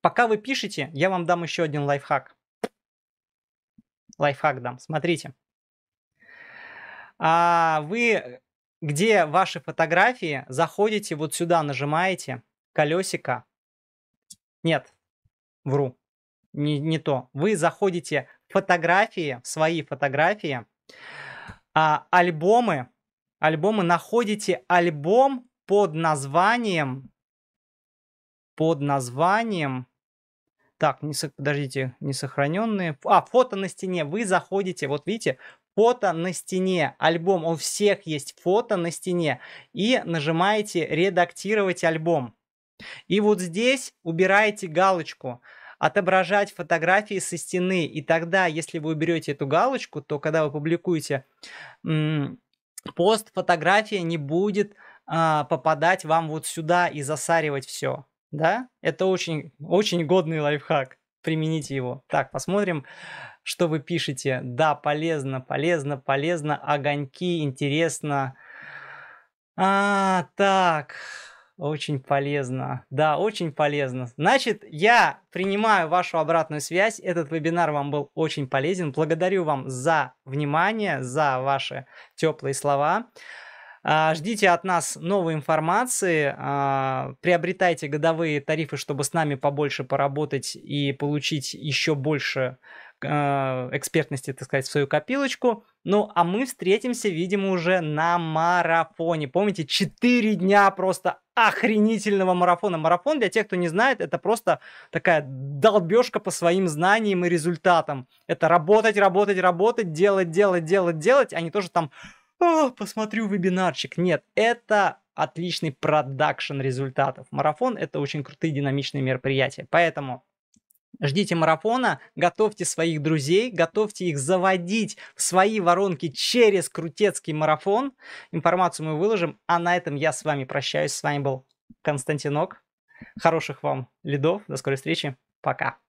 Пока вы пишете, я вам дам еще один лайфхак. Лайфхак дам. Смотрите. А вы, где ваши фотографии, заходите вот сюда, нажимаете колесико. Нет, вру. Не, не то. Вы заходите в фотографии, в свои фотографии, а, альбомы, альбомы, находите альбом под названием... Под названием... Так, не, подождите, не сохраненные. А, фото на стене. Вы заходите, вот видите, фото на стене. Альбом, у всех есть фото на стене. И нажимаете «Редактировать альбом». И вот здесь убираете галочку отображать фотографии со стены. И тогда, если вы уберете эту галочку, то когда вы публикуете пост, фотография не будет а, попадать вам вот сюда и засаривать все. Да, это очень, очень годный лайфхак. Примените его. Так, посмотрим, что вы пишете. Да, полезно, полезно, полезно. Огоньки, интересно. А, так. Очень полезно. Да, очень полезно. Значит, я принимаю вашу обратную связь. Этот вебинар вам был очень полезен. Благодарю вам за внимание, за ваши теплые слова. А, ждите от нас новой информации, а, приобретайте годовые тарифы, чтобы с нами побольше поработать и получить еще больше а, экспертности, так сказать, в свою копилочку. Ну, а мы встретимся, видимо, уже на марафоне. Помните, 4 дня просто охренительного марафона. Марафон, для тех, кто не знает, это просто такая долбежка по своим знаниям и результатам. Это работать, работать, работать, делать, делать, делать, делать, а не тоже там О, «А, посмотрю вебинарчик. Нет, это отличный продакшн результатов. Марафон – это очень крутые динамичные мероприятия. Поэтому Ждите марафона, готовьте своих друзей, готовьте их заводить в свои воронки через Крутецкий марафон. Информацию мы выложим. А на этом я с вами прощаюсь. С вами был Константинок. Хороших вам лидов. До скорой встречи. Пока.